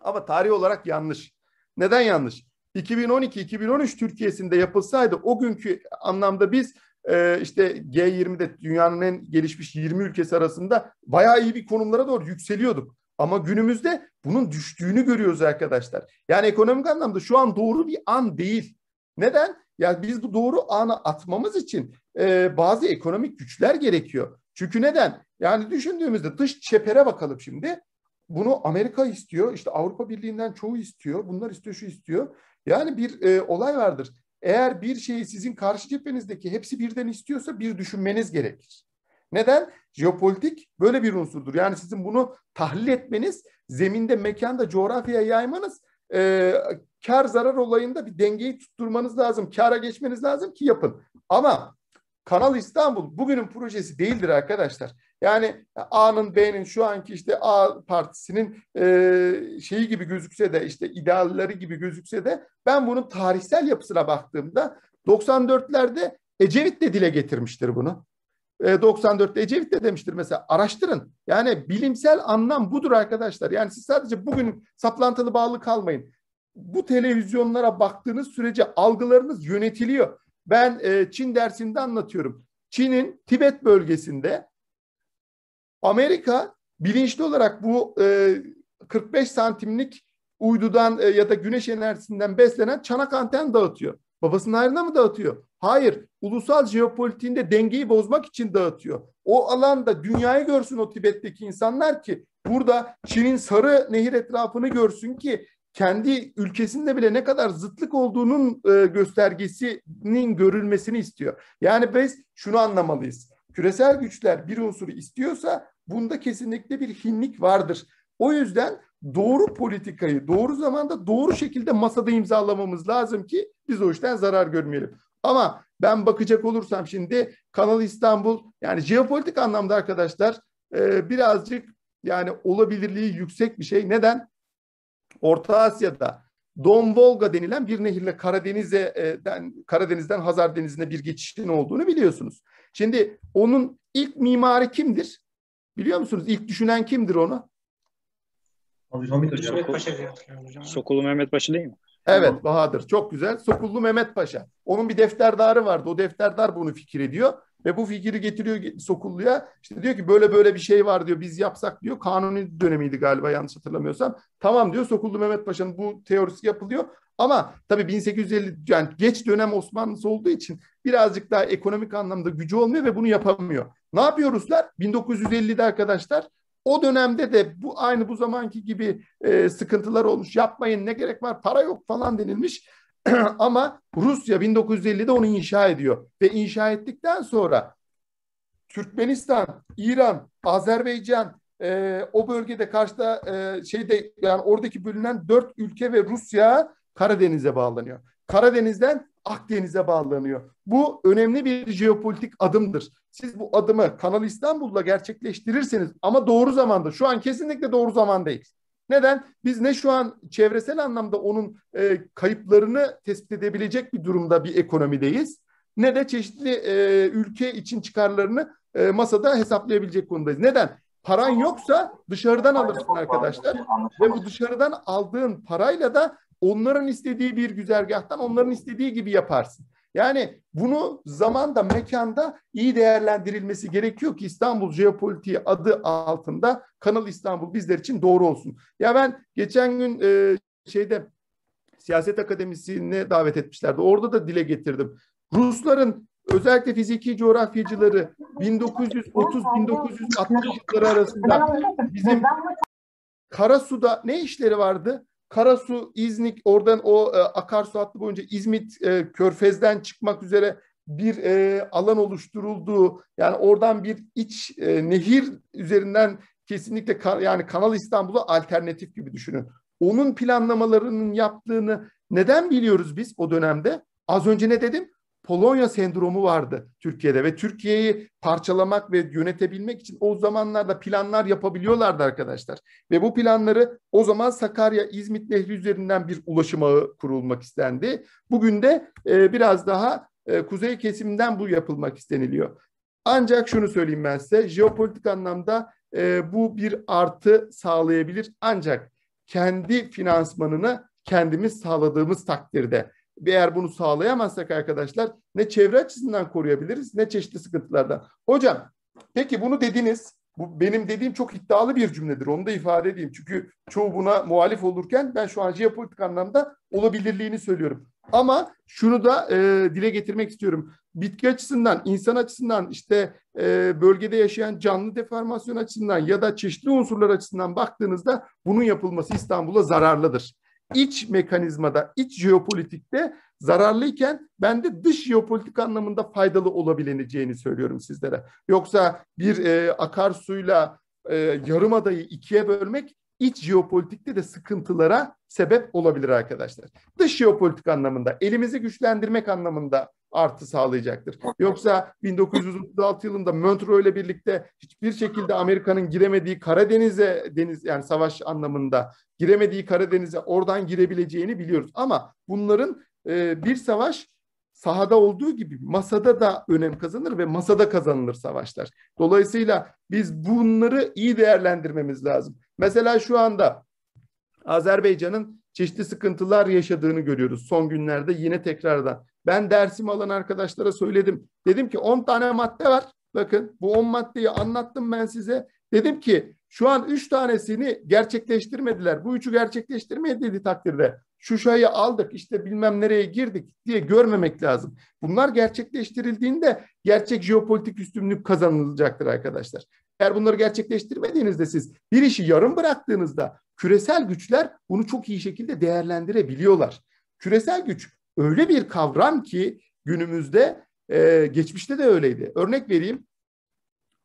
Speaker 2: ama tarih olarak yanlış. Neden yanlış? 2012-2013 Türkiye'sinde yapılsaydı o günkü anlamda biz e, işte G20'de dünyanın en gelişmiş 20 ülkesi arasında bayağı iyi bir konumlara doğru yükseliyorduk. Ama günümüzde bunun düştüğünü görüyoruz arkadaşlar. Yani ekonomik anlamda şu an doğru bir an değil. Neden? Yani biz bu doğru ana atmamız için e, bazı ekonomik güçler gerekiyor. Çünkü neden? Yani düşündüğümüzde dış çepere bakalım şimdi. Bunu Amerika istiyor, işte Avrupa Birliği'nden çoğu istiyor, bunlar istiyor, şu istiyor. Yani bir e, olay vardır. Eğer bir şeyi sizin karşı cephenizdeki hepsi birden istiyorsa bir düşünmeniz gerekir. Neden? Jeopolitik böyle bir unsurdur. Yani sizin bunu tahlil etmeniz, zeminde, mekanda, coğrafyaya yaymanız, e, kar zarar olayında bir dengeyi tutturmanız lazım. Kara geçmeniz lazım ki yapın. Ama Kanal İstanbul bugünün projesi değildir arkadaşlar. Yani e, A'nın B'nin şu anki işte A partisinin e, şeyi gibi gözükse de işte idealleri gibi gözükse de ben bunun tarihsel yapısına baktığımda 94'lerde Ecevit de dile getirmiştir bunu. E, 94'te Ecevit de demiştir mesela araştırın. Yani bilimsel anlam budur arkadaşlar. Yani siz sadece bugün saplantılı bağlı kalmayın. Bu televizyonlara baktığınız sürece algılarınız yönetiliyor. Ben e, Çin dersinde anlatıyorum. Çin'in Tibet bölgesinde Amerika bilinçli olarak bu e, 45 santimlik uydudan e, ya da güneş enerjisinden beslenen çanak anten dağıtıyor. Babasının ayrına mı dağıtıyor? Hayır. Ulusal jeopolitiğinde dengeyi bozmak için dağıtıyor. O alanda dünyayı görsün o Tibet'teki insanlar ki burada Çin'in sarı nehir etrafını görsün ki kendi ülkesinde bile ne kadar zıtlık olduğunun e, göstergesinin görülmesini istiyor. Yani biz şunu anlamalıyız küresel güçler bir unsuru istiyorsa bunda kesinlikle bir hinlik vardır. O yüzden doğru politikayı doğru zamanda doğru şekilde masada imzalamamız lazım ki biz o işten zarar görmeyelim. Ama ben bakacak olursam şimdi Kanal İstanbul yani jeopolitik anlamda arkadaşlar e, birazcık yani olabilirliği yüksek bir şey. Neden? Orta Asya'da Don Volga denilen bir nehirle Karadeniz'den Karadeniz'den Hazar Denizi'ne bir geçişin olduğunu biliyorsunuz. Şimdi onun ilk mimarı kimdir? Biliyor musunuz? İlk düşünen kimdir onu? Mehmet Paşa
Speaker 1: diye hatırlıyorum
Speaker 2: Sokullu Mehmet Paşa değil mi? Evet Bahadır. Çok güzel. Sokullu Mehmet Paşa. Onun bir defterdarı vardı. O defterdar bunu fikir ediyor. Ve bu fikri getiriyor Sokullu'ya. İşte diyor ki böyle böyle bir şey var diyor. Biz yapsak diyor. Kanuni dönemiydi galiba yanlış hatırlamıyorsam. Tamam diyor. Sokullu Mehmet Paşa'nın bu teorisi yapılıyor. Ama tabii 1850 yani geç dönem Osmanlısı olduğu için birazcık daha ekonomik anlamda gücü olmuyor ve bunu yapamıyor. Ne yapıyoruzlar? 1950'de arkadaşlar o dönemde de bu aynı bu zamanki gibi e, sıkıntılar olmuş. Yapmayın ne gerek var para yok falan denilmiş. Ama Rusya 1950'de onu inşa ediyor ve inşa ettikten sonra Türkmenistan, İran, Azerbaycan e, o bölgede karşıda e, şeyde yani oradaki bölünen dört ülke ve Rusya Karadeniz'e bağlanıyor. Karadeniz'den Akdeniz'e bağlanıyor. Bu önemli bir jeopolitik adımdır. Siz bu adımı Kanal İstanbul'la gerçekleştirirseniz ama doğru zamanda şu an kesinlikle doğru zamandayız. Neden? Biz ne şu an çevresel anlamda onun e, kayıplarını tespit edebilecek bir durumda bir ekonomideyiz ne de çeşitli e, ülke için çıkarlarını e, masada hesaplayabilecek konumdayız. Neden? Paran yoksa dışarıdan alırsın arkadaşlar. Ve bu dışarıdan aldığın parayla da onların istediği bir güzergahtan onların istediği gibi yaparsın. Yani bunu zamanda, mekanda iyi değerlendirilmesi gerekiyor ki İstanbul Jeopolitiği adı altında Kanal İstanbul bizler için doğru olsun. Ya ben geçen gün e, şeyde Siyaset Akademisi'ne davet etmişlerdi. Orada da dile getirdim. Rusların özellikle fiziki coğrafyacıları 1930-1960 yılları arasında bizim Karasu'da ne işleri vardı? Karasu, İznik, oradan o e, akarsu hattı boyunca İzmit e, Körfez'den çıkmak üzere bir e, alan oluşturulduğu yani oradan bir iç e, nehir üzerinden kesinlikle ka, yani Kanal İstanbul'u alternatif gibi düşünün. Onun planlamalarının yaptığını neden biliyoruz biz o dönemde? Az önce ne dedim? Polonya sendromu vardı Türkiye'de ve Türkiye'yi parçalamak ve yönetebilmek için o zamanlarda planlar yapabiliyorlardı arkadaşlar. Ve bu planları o zaman Sakarya İzmit Nehri üzerinden bir ulaşım ağı kurulmak istendi. Bugün de e, biraz daha e, kuzey kesimden bu yapılmak isteniliyor. Ancak şunu söyleyeyim ben size jeopolitik anlamda e, bu bir artı sağlayabilir ancak kendi finansmanını kendimiz sağladığımız takdirde eğer bunu sağlayamazsak arkadaşlar ne çevre açısından koruyabiliriz ne çeşitli sıkıntılardan. Hocam peki bunu dediniz. Bu benim dediğim çok iddialı bir cümledir. Onu da ifade edeyim. Çünkü çoğu buna muhalif olurken ben şu an jeopolitik anlamda olabilirliğini söylüyorum. Ama şunu da e, dile getirmek istiyorum. Bitki açısından, insan açısından, işte e, bölgede yaşayan canlı deformasyon açısından ya da çeşitli unsurlar açısından baktığınızda bunun yapılması İstanbul'a zararlıdır iç mekanizmada, iç jeopolitikte zararlıyken ben de dış jeopolitik anlamında faydalı olabileceğini söylüyorum sizlere. Yoksa bir e, akarsuyla e, yarım adayı ikiye bölmek iç jeopolitikte de sıkıntılara sebep olabilir arkadaşlar. Dış jeopolitik anlamında, elimizi güçlendirmek anlamında artı sağlayacaktır. Yoksa 1936 yılında Montreux ile birlikte hiçbir şekilde Amerika'nın giremediği Karadeniz'e deniz yani savaş anlamında giremediği Karadeniz'e oradan girebileceğini biliyoruz. Ama bunların e, bir savaş sahada olduğu gibi masada da önem kazanır ve masada kazanılır savaşlar. Dolayısıyla biz bunları iyi değerlendirmemiz lazım. Mesela şu anda Azerbaycan'ın çeşitli sıkıntılar yaşadığını görüyoruz son günlerde yine tekrardan. Ben dersimi alan arkadaşlara söyledim. Dedim ki 10 tane madde var. Bakın bu 10 maddeyi anlattım ben size. Dedim ki şu an 3 tanesini gerçekleştirmediler. Bu üçü gerçekleştirmedi takdirde şu şayı aldık işte bilmem nereye girdik diye görmemek lazım. Bunlar gerçekleştirildiğinde gerçek jeopolitik üstünlük kazanılacaktır arkadaşlar. Eğer bunları gerçekleştirmediğinizde siz bir işi yarım bıraktığınızda küresel güçler bunu çok iyi şekilde değerlendirebiliyorlar. Küresel güç öyle bir kavram ki günümüzde e, geçmişte de öyleydi. Örnek vereyim.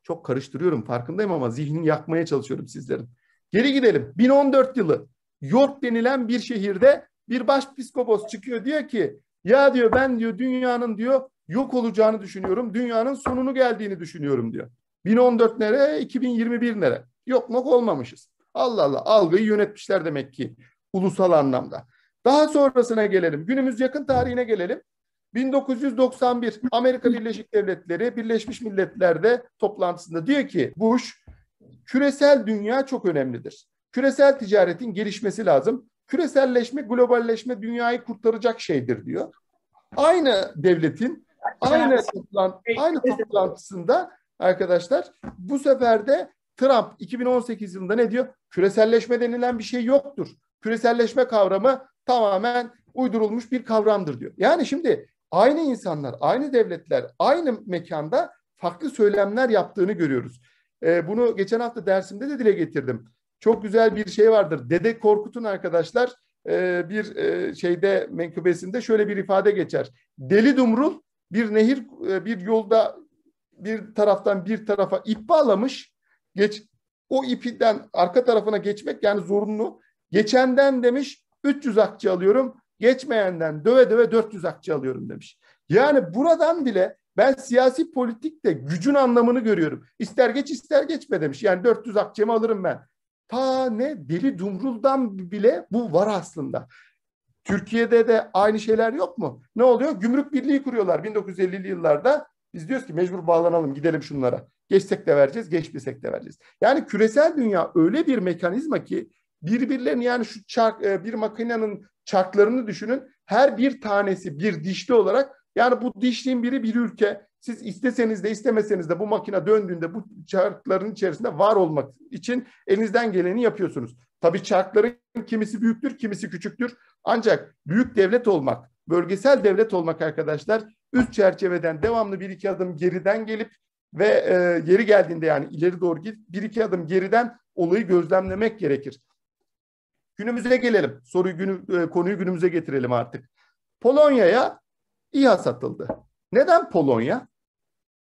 Speaker 2: Çok karıştırıyorum farkındayım ama zihnini yakmaya çalışıyorum sizlerin. Geri gidelim. 1014 yılı York denilen bir şehirde bir başpiskopos çıkıyor diyor ki ya diyor ben diyor dünyanın diyor yok olacağını düşünüyorum. Dünyanın sonunu geldiğini düşünüyorum diyor. 1014 nere, 2021 nere? Yok mu olmamışız. Allah Allah algıyı yönetmişler demek ki ulusal anlamda. Daha sonrasına gelelim. Günümüz yakın tarihine gelelim. 1991 Amerika Birleşik Devletleri Birleşmiş Milletler'de toplantısında diyor ki Bush küresel dünya çok önemlidir. Küresel ticaretin gelişmesi lazım. Küreselleşme, globalleşme dünyayı kurtaracak şeydir diyor. Aynı devletin aynı, toplan, aynı toplantısında arkadaşlar. Bu sefer de Trump 2018 yılında ne diyor? Küreselleşme denilen bir şey yoktur. Küreselleşme kavramı tamamen uydurulmuş bir kavramdır diyor. Yani şimdi aynı insanlar, aynı devletler, aynı mekanda farklı söylemler yaptığını görüyoruz. Ee, bunu geçen hafta dersimde de dile getirdim. Çok güzel bir şey vardır. Dede Korkut'un arkadaşlar e, bir e, şeyde menkıbesinde şöyle bir ifade geçer. Deli Dumrul bir nehir e, bir yolda bir taraftan bir tarafa ip bağlamış. Geç, o ipinden arka tarafına geçmek yani zorunlu. Geçenden demiş 300 akçe alıyorum. Geçmeyenden döve döve 400 akçe alıyorum demiş. Yani buradan bile ben siyasi politikte gücün anlamını görüyorum. İster geç ister geçme demiş. Yani 400 akçemi alırım ben. Ta ne deli dumruldan bile bu var aslında. Türkiye'de de aynı şeyler yok mu? Ne oluyor? Gümrük Birliği kuruyorlar 1950'li yıllarda. Biz diyoruz ki mecbur bağlanalım gidelim şunlara. Geçsek de vereceğiz, geçmesek de vereceğiz. Yani küresel dünya öyle bir mekanizma ki birbirlerini yani şu çark, e, bir makinenin çarklarını düşünün. Her bir tanesi bir dişli olarak yani bu dişliğin biri bir ülke. Siz isteseniz de istemeseniz de bu makine döndüğünde bu çarkların içerisinde var olmak için elinizden geleni yapıyorsunuz. Tabii çarkların kimisi büyüktür, kimisi küçüktür. Ancak büyük devlet olmak, Bölgesel devlet olmak arkadaşlar üst çerçeveden devamlı bir iki adım geriden gelip ve e, geri geldiğinde yani ileri doğru git bir iki adım geriden olayı gözlemlemek gerekir. Günümüze gelelim. Soruyu günü, e, konuyu günümüze getirelim artık. Polonya'ya İHA satıldı. Neden Polonya?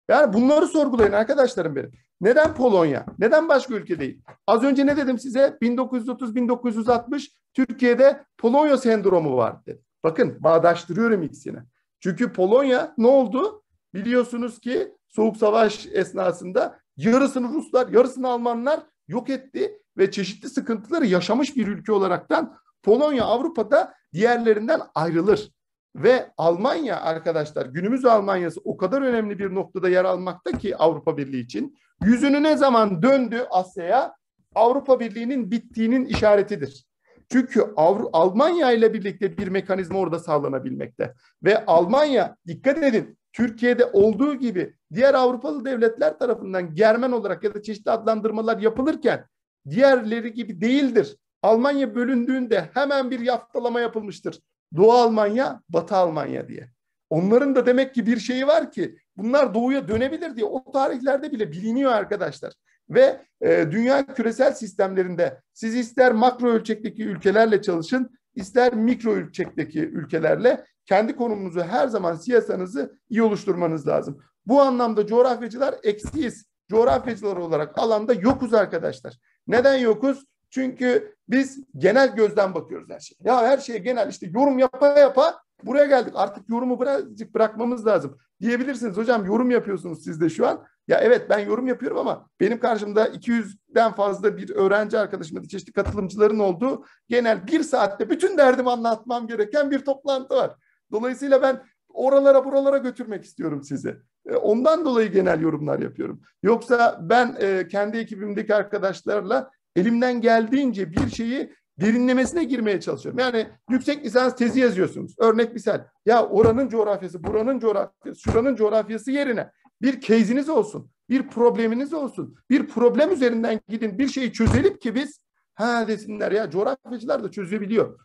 Speaker 2: Yani bunları sorgulayın arkadaşlarım benim. Neden Polonya? Neden başka ülke değil? Az önce ne dedim size? 1930-1960 Türkiye'de Polonya sendromu vardı. Bakın bağdaştırıyorum ikisini. Çünkü Polonya ne oldu? Biliyorsunuz ki Soğuk Savaş esnasında yarısını Ruslar, yarısını Almanlar yok etti ve çeşitli sıkıntıları yaşamış bir ülke olaraktan Polonya Avrupa'da diğerlerinden ayrılır. Ve Almanya arkadaşlar günümüz Almanya'sı o kadar önemli bir noktada yer almakta ki Avrupa Birliği için. Yüzünü ne zaman döndü Asya'ya Avrupa Birliği'nin bittiğinin işaretidir. Çünkü Avru Almanya ile birlikte bir mekanizma orada sağlanabilmekte. Ve Almanya dikkat edin Türkiye'de olduğu gibi diğer Avrupalı devletler tarafından germen olarak ya da çeşitli adlandırmalar yapılırken diğerleri gibi değildir. Almanya bölündüğünde hemen bir yaftalama yapılmıştır. Doğu Almanya, Batı Almanya diye. Onların da demek ki bir şeyi var ki bunlar doğuya dönebilir diye o tarihlerde bile biliniyor arkadaşlar ve e, dünya küresel sistemlerinde siz ister makro ölçekteki ülkelerle çalışın, ister mikro ölçekteki ülkelerle kendi konumunuzu her zaman siyasanızı iyi oluşturmanız lazım. Bu anlamda coğrafyacılar eksiyiz. Coğrafyacılar olarak alanda yokuz arkadaşlar. Neden yokuz? Çünkü biz genel gözden bakıyoruz her şeye. Ya her şeye genel işte yorum yapa yapa buraya geldik. Artık yorumu birazcık bırakmamız lazım. Diyebilirsiniz hocam yorum yapıyorsunuz siz de şu an. Ya evet ben yorum yapıyorum ama benim karşımda 200'den fazla bir öğrenci arkadaşımın çeşitli katılımcıların olduğu genel bir saatte bütün derdimi anlatmam gereken bir toplantı var. Dolayısıyla ben oralara buralara götürmek istiyorum sizi. E, ondan dolayı genel yorumlar yapıyorum. Yoksa ben e, kendi ekibimdeki arkadaşlarla elimden geldiğince bir şeyi derinlemesine girmeye çalışıyorum. Yani yüksek lisans tezi yazıyorsunuz. Örnek misal. Ya oranın coğrafyası, buranın coğrafyası, şuranın coğrafyası yerine bir case'iniz olsun, bir probleminiz olsun. Bir problem üzerinden gidin bir şeyi çözelim ki biz ha desinler ya coğrafyacılar da çözebiliyor.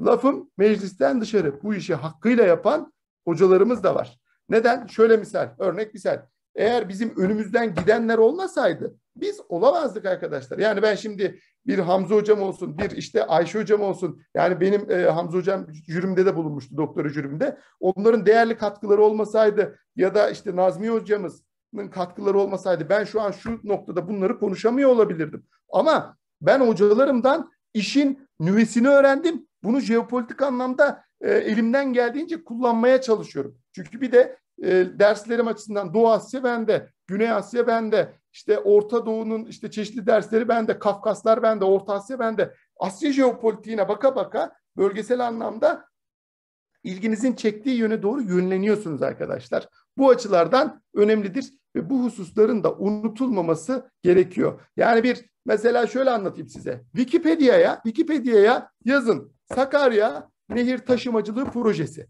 Speaker 2: Lafım meclisten dışarı bu işi hakkıyla yapan hocalarımız da var. Neden? Şöyle misal, örnek misal. Eğer bizim önümüzden gidenler olmasaydı biz olamazdık arkadaşlar. Yani ben şimdi bir Hamza hocam olsun, bir işte Ayşe hocam olsun. Yani benim e, Hamza hocam jürimde de bulunmuştu, doktora jürimde. Onların değerli katkıları olmasaydı ya da işte Nazmi hocamızın katkıları olmasaydı ben şu an şu noktada bunları konuşamıyor olabilirdim. Ama ben hocalarımdan işin nüvesini öğrendim. Bunu jeopolitik anlamda e, elimden geldiğince kullanmaya çalışıyorum. Çünkü bir de e, derslerim açısından Doğu Asya bende, Güney Asya bende, işte Orta Doğu'nun işte çeşitli dersleri bende, Kafkaslar bende, Orta Asya bende. Asya jeopolitiğine baka baka bölgesel anlamda ilginizin çektiği yöne doğru yönleniyorsunuz arkadaşlar. Bu açılardan önemlidir ve bu hususların da unutulmaması gerekiyor. Yani bir mesela şöyle anlatayım size. Wikipedia'ya Wikipedia'ya yazın Sakarya Nehir Taşımacılığı Projesi.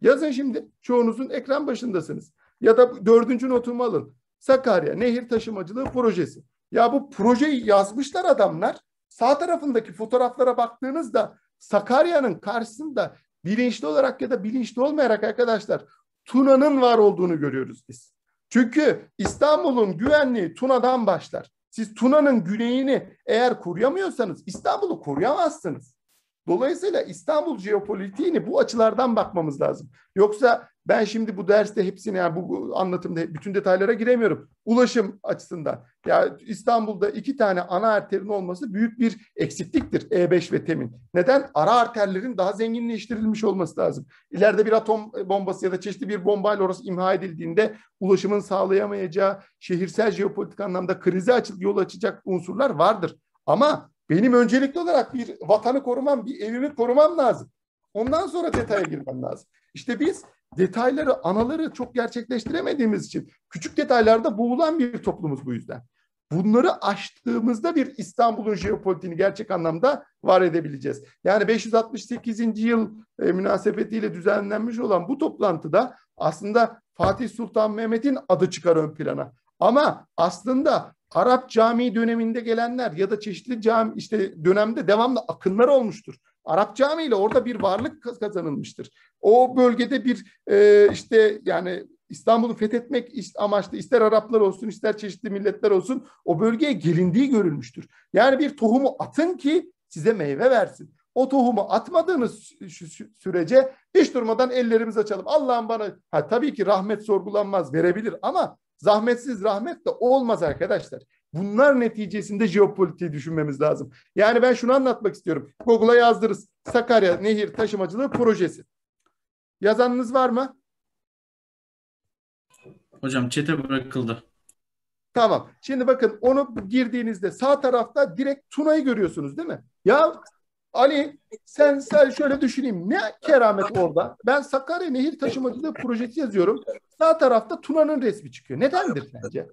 Speaker 2: Yazın şimdi çoğunuzun ekran başındasınız. Ya da dördüncü notumu alın. Sakarya Nehir Taşımacılığı Projesi. Ya bu projeyi yazmışlar adamlar. Sağ tarafındaki fotoğraflara baktığınızda Sakarya'nın karşısında bilinçli olarak ya da bilinçli olmayarak arkadaşlar Tuna'nın var olduğunu görüyoruz biz. Çünkü İstanbul'un güvenliği Tuna'dan başlar. Siz Tuna'nın güneyini eğer koruyamıyorsanız İstanbul'u koruyamazsınız. Dolayısıyla İstanbul jeopolitiğini bu açılardan bakmamız lazım. Yoksa ben şimdi bu derste hepsini yani bu anlatımda bütün detaylara giremiyorum. Ulaşım açısından. Ya İstanbul'da iki tane ana arterin olması büyük bir eksikliktir E5 ve Temin. Neden? Ara arterlerin daha zenginleştirilmiş olması lazım. İleride bir atom bombası ya da çeşitli bir bombayla orası imha edildiğinde ulaşımın sağlayamayacağı şehirsel jeopolitik anlamda krize açık yol açacak unsurlar vardır. Ama benim öncelikli olarak bir vatanı korumam, bir evimi korumam lazım. Ondan sonra detaya girmem lazım. İşte biz detayları, anaları çok gerçekleştiremediğimiz için küçük detaylarda boğulan bir toplumuz bu yüzden. Bunları aştığımızda bir İstanbul'un jeopolitiğini gerçek anlamda var edebileceğiz. Yani 568. yıl e, münasebetiyle düzenlenmiş olan bu toplantıda aslında Fatih Sultan Mehmet'in adı çıkar ön plana. Ama aslında Arap Camii döneminde gelenler ya da çeşitli cami işte dönemde devamlı akınlar olmuştur. Arap Camii ile orada bir varlık kazanılmıştır. O bölgede bir e, işte yani İstanbul'u fethetmek amaçlı ister Araplar olsun ister çeşitli milletler olsun o bölgeye gelindiği görülmüştür. Yani bir tohumu atın ki size meyve versin. O tohumu atmadığınız sürece hiç durmadan ellerimizi açalım. Allah'ım bana ha, tabii ki rahmet sorgulanmaz verebilir ama Zahmetsiz rahmet de olmaz arkadaşlar. Bunlar neticesinde jeopolitiği düşünmemiz lazım. Yani ben şunu anlatmak istiyorum. Google'a yazdırız. Sakarya Nehir Taşımacılığı Projesi. Yazanınız var mı?
Speaker 1: Hocam çete bırakıldı.
Speaker 2: Tamam. Şimdi bakın onu girdiğinizde sağ tarafta direkt Tuna'yı görüyorsunuz değil mi? Ya Ali sen, sen şöyle düşüneyim. Ne keramet orada? Ben Sakarya Nehir Taşımacılığı Projesi yazıyorum. Sağ tarafta Tuna'nın resmi çıkıyor. Nedendir sence?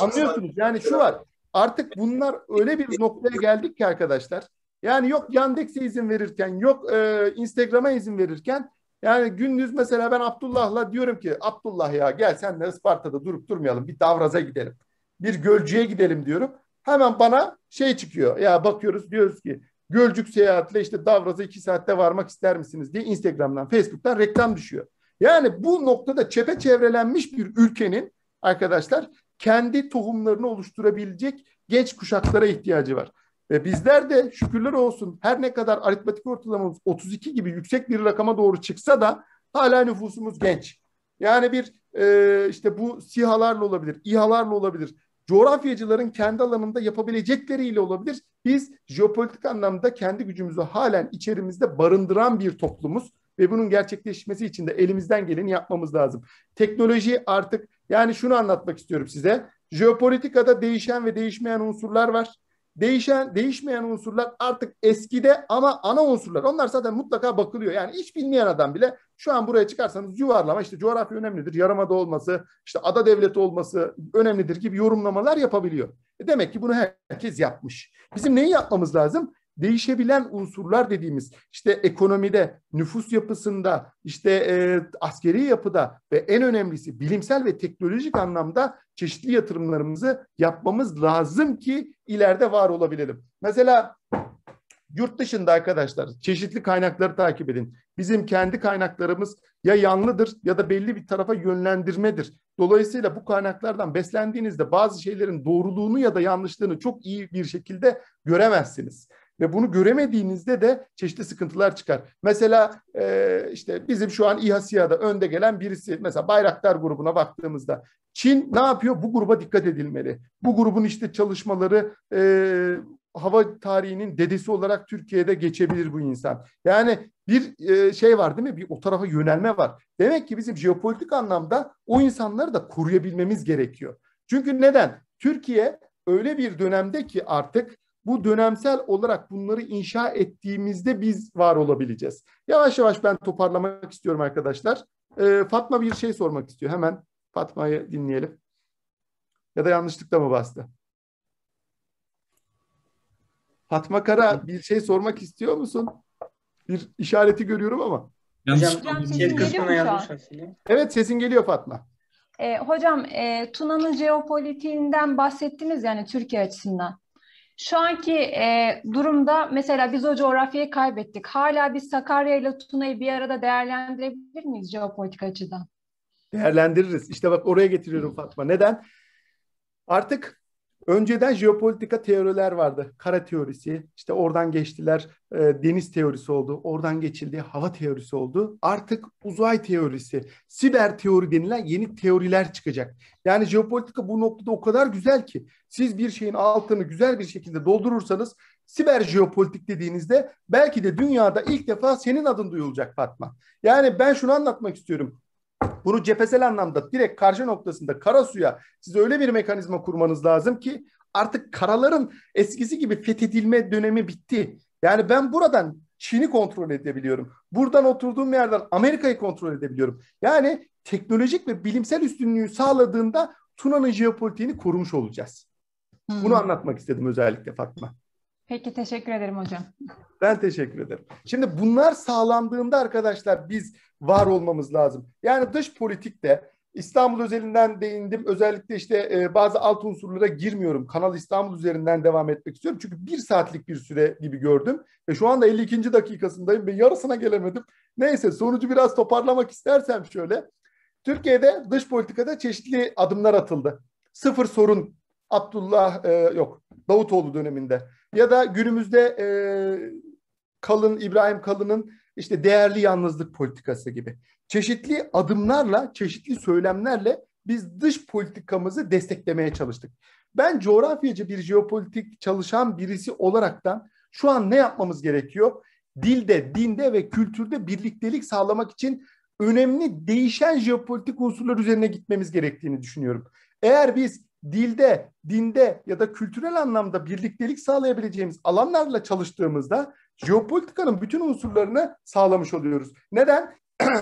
Speaker 2: Anlıyorsunuz yani şu var. Artık bunlar öyle bir noktaya geldik ki arkadaşlar. Yani yok Yandex'e izin verirken, yok e, Instagram'a izin verirken yani gündüz mesela ben Abdullah'la diyorum ki Abdullah ya gel sen de Isparta'da durup durmayalım. Bir Davraz'a gidelim. Bir Gölcü'ye gidelim diyorum. Hemen bana şey çıkıyor. Ya bakıyoruz diyoruz ki Gölcük seyahatle işte Davraz'a iki saatte varmak ister misiniz diye Instagram'dan, Facebook'tan reklam düşüyor. Yani bu noktada çepe çevrelenmiş bir ülkenin arkadaşlar kendi tohumlarını oluşturabilecek genç kuşaklara ihtiyacı var. Ve bizler de şükürler olsun her ne kadar aritmatik ortalamamız 32 gibi yüksek bir rakama doğru çıksa da hala nüfusumuz genç. Yani bir e, işte bu sihalarla olabilir, İHA'larla olabilir coğrafyacıların kendi alanında yapabilecekleriyle olabilir. Biz jeopolitik anlamda kendi gücümüzü halen içerimizde barındıran bir toplumuz ve bunun gerçekleşmesi için de elimizden geleni yapmamız lazım. Teknoloji artık yani şunu anlatmak istiyorum size. Jeopolitikada değişen ve değişmeyen unsurlar var. Değişen, değişmeyen unsurlar artık eskide ama ana unsurlar. Onlar zaten mutlaka bakılıyor. Yani hiç bilmeyen adam bile şu an buraya çıkarsanız yuvarlama işte coğrafya önemlidir, yarımada olması, işte ada devleti olması önemlidir gibi yorumlamalar yapabiliyor. E demek ki bunu herkes yapmış. Bizim neyi yapmamız lazım? değişebilen unsurlar dediğimiz işte ekonomide, nüfus yapısında, işte e, askeri yapıda ve en önemlisi bilimsel ve teknolojik anlamda çeşitli yatırımlarımızı yapmamız lazım ki ileride var olabilelim. Mesela Yurt dışında arkadaşlar çeşitli kaynakları takip edin. Bizim kendi kaynaklarımız ya yanlıdır ya da belli bir tarafa yönlendirmedir. Dolayısıyla bu kaynaklardan beslendiğinizde bazı şeylerin doğruluğunu ya da yanlışlığını çok iyi bir şekilde göremezsiniz. Ve bunu göremediğinizde de çeşitli sıkıntılar çıkar. Mesela e, işte bizim şu an İHA SİHA'da önde gelen birisi mesela Bayraktar grubuna baktığımızda Çin ne yapıyor? Bu gruba dikkat edilmeli. Bu grubun işte çalışmaları e, hava tarihinin dedesi olarak Türkiye'de geçebilir bu insan. Yani bir e, şey var değil mi? Bir o tarafa yönelme var. Demek ki bizim jeopolitik anlamda o insanları da koruyabilmemiz gerekiyor. Çünkü neden? Türkiye öyle bir dönemde ki artık bu dönemsel olarak bunları inşa ettiğimizde biz var olabileceğiz. Yavaş yavaş ben toparlamak istiyorum arkadaşlar. Ee, Fatma bir şey sormak istiyor. Hemen Fatma'yı dinleyelim. Ya da yanlışlıkla mı bastı? Fatma Kara bir şey sormak istiyor musun? Bir işareti görüyorum ama.
Speaker 3: Yanlış hocam, ses kısmına yazmış
Speaker 2: aslında. Evet sesin geliyor Fatma.
Speaker 3: E, hocam e, Tuna'nın jeopolitiğinden bahsettiniz yani Türkiye açısından. Şu anki e, durumda mesela biz o coğrafyayı kaybettik. Hala biz Sakarya ile Tuna'yı bir arada değerlendirebilir miyiz jeopolitik açıdan?
Speaker 2: Değerlendiririz. İşte bak oraya getiriyorum Fatma. Neden? Artık Önceden jeopolitika teoriler vardı. Kara teorisi, işte oradan geçtiler, e, deniz teorisi oldu, oradan geçildi, hava teorisi oldu. Artık uzay teorisi, siber teori denilen yeni teoriler çıkacak. Yani jeopolitika bu noktada o kadar güzel ki siz bir şeyin altını güzel bir şekilde doldurursanız siber jeopolitik dediğinizde belki de dünyada ilk defa senin adın duyulacak Fatma. Yani ben şunu anlatmak istiyorum. Bunu cephesel anlamda direkt karşı noktasında Kara Suya siz öyle bir mekanizma kurmanız lazım ki artık karaların eskisi gibi fethedilme dönemi bitti. Yani ben buradan Çin'i kontrol edebiliyorum. Buradan oturduğum yerden Amerika'yı kontrol edebiliyorum. Yani teknolojik ve bilimsel üstünlüğü sağladığında Tuna'nın jeopolitiğini korumuş olacağız. Hmm. Bunu anlatmak istedim özellikle Fatma.
Speaker 3: Peki teşekkür ederim hocam.
Speaker 2: Ben teşekkür ederim. Şimdi bunlar sağlandığında arkadaşlar biz var olmamız lazım. Yani dış politikte İstanbul özelinden değindim. Özellikle işte e, bazı alt unsurlara girmiyorum. Kanal İstanbul üzerinden devam etmek istiyorum. Çünkü bir saatlik bir süre gibi gördüm. Ve şu anda 52. dakikasındayım ve yarısına gelemedim. Neyse sonucu biraz toparlamak istersem şöyle. Türkiye'de dış politikada çeşitli adımlar atıldı. Sıfır sorun Abdullah e, yok Davutoğlu döneminde. Ya da günümüzde e, Kalın İbrahim Kalın'ın işte değerli yalnızlık politikası gibi. Çeşitli adımlarla, çeşitli söylemlerle biz dış politikamızı desteklemeye çalıştık. Ben coğrafyacı bir jeopolitik çalışan birisi olaraktan şu an ne yapmamız gerekiyor? Dilde, dinde ve kültürde birliktelik sağlamak için önemli değişen jeopolitik unsurlar üzerine gitmemiz gerektiğini düşünüyorum. Eğer biz dilde, dinde ya da kültürel anlamda birliktelik sağlayabileceğimiz alanlarla çalıştığımızda jeopolitikanın bütün unsurlarını sağlamış oluyoruz. Neden?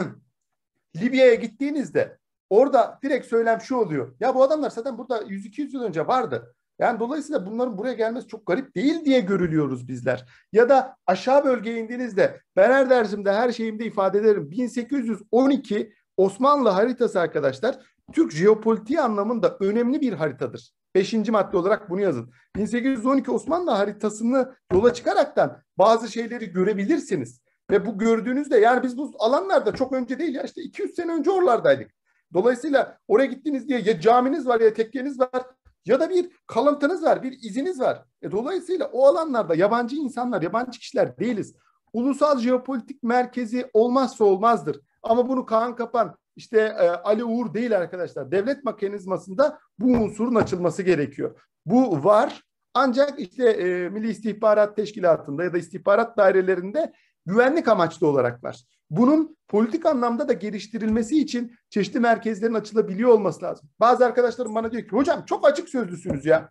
Speaker 2: Libya'ya gittiğinizde orada direkt söylem şu oluyor. Ya bu adamlar zaten burada 100-200 yıl önce vardı. Yani dolayısıyla bunların buraya gelmesi çok garip değil diye görülüyoruz bizler. Ya da aşağı bölgeye indiğinizde ben her dersimde her şeyimde ifade ederim. 1812 Osmanlı haritası arkadaşlar Türk jeopolitiği anlamında önemli bir haritadır. Beşinci madde olarak bunu yazın. 1812 Osmanlı haritasını yola çıkaraktan bazı şeyleri görebilirsiniz. Ve bu gördüğünüzde yani biz bu alanlarda çok önce değil ya işte 200 sene önce oralardaydık. Dolayısıyla oraya gittiniz diye ya caminiz var ya tekkeniz var ya da bir kalıntınız var, bir iziniz var. E dolayısıyla o alanlarda yabancı insanlar, yabancı kişiler değiliz. Ulusal jeopolitik merkezi olmazsa olmazdır. Ama bunu Kaan Kapan işte e, Ali Uğur değil arkadaşlar. Devlet mekanizmasında bu unsurun açılması gerekiyor. Bu var ancak işte e, Milli İstihbarat Teşkilatı'nda ya da istihbarat dairelerinde güvenlik amaçlı olarak var. Bunun politik anlamda da geliştirilmesi için çeşitli merkezlerin açılabiliyor olması lazım. Bazı arkadaşlarım bana diyor ki hocam çok açık sözlüsünüz ya.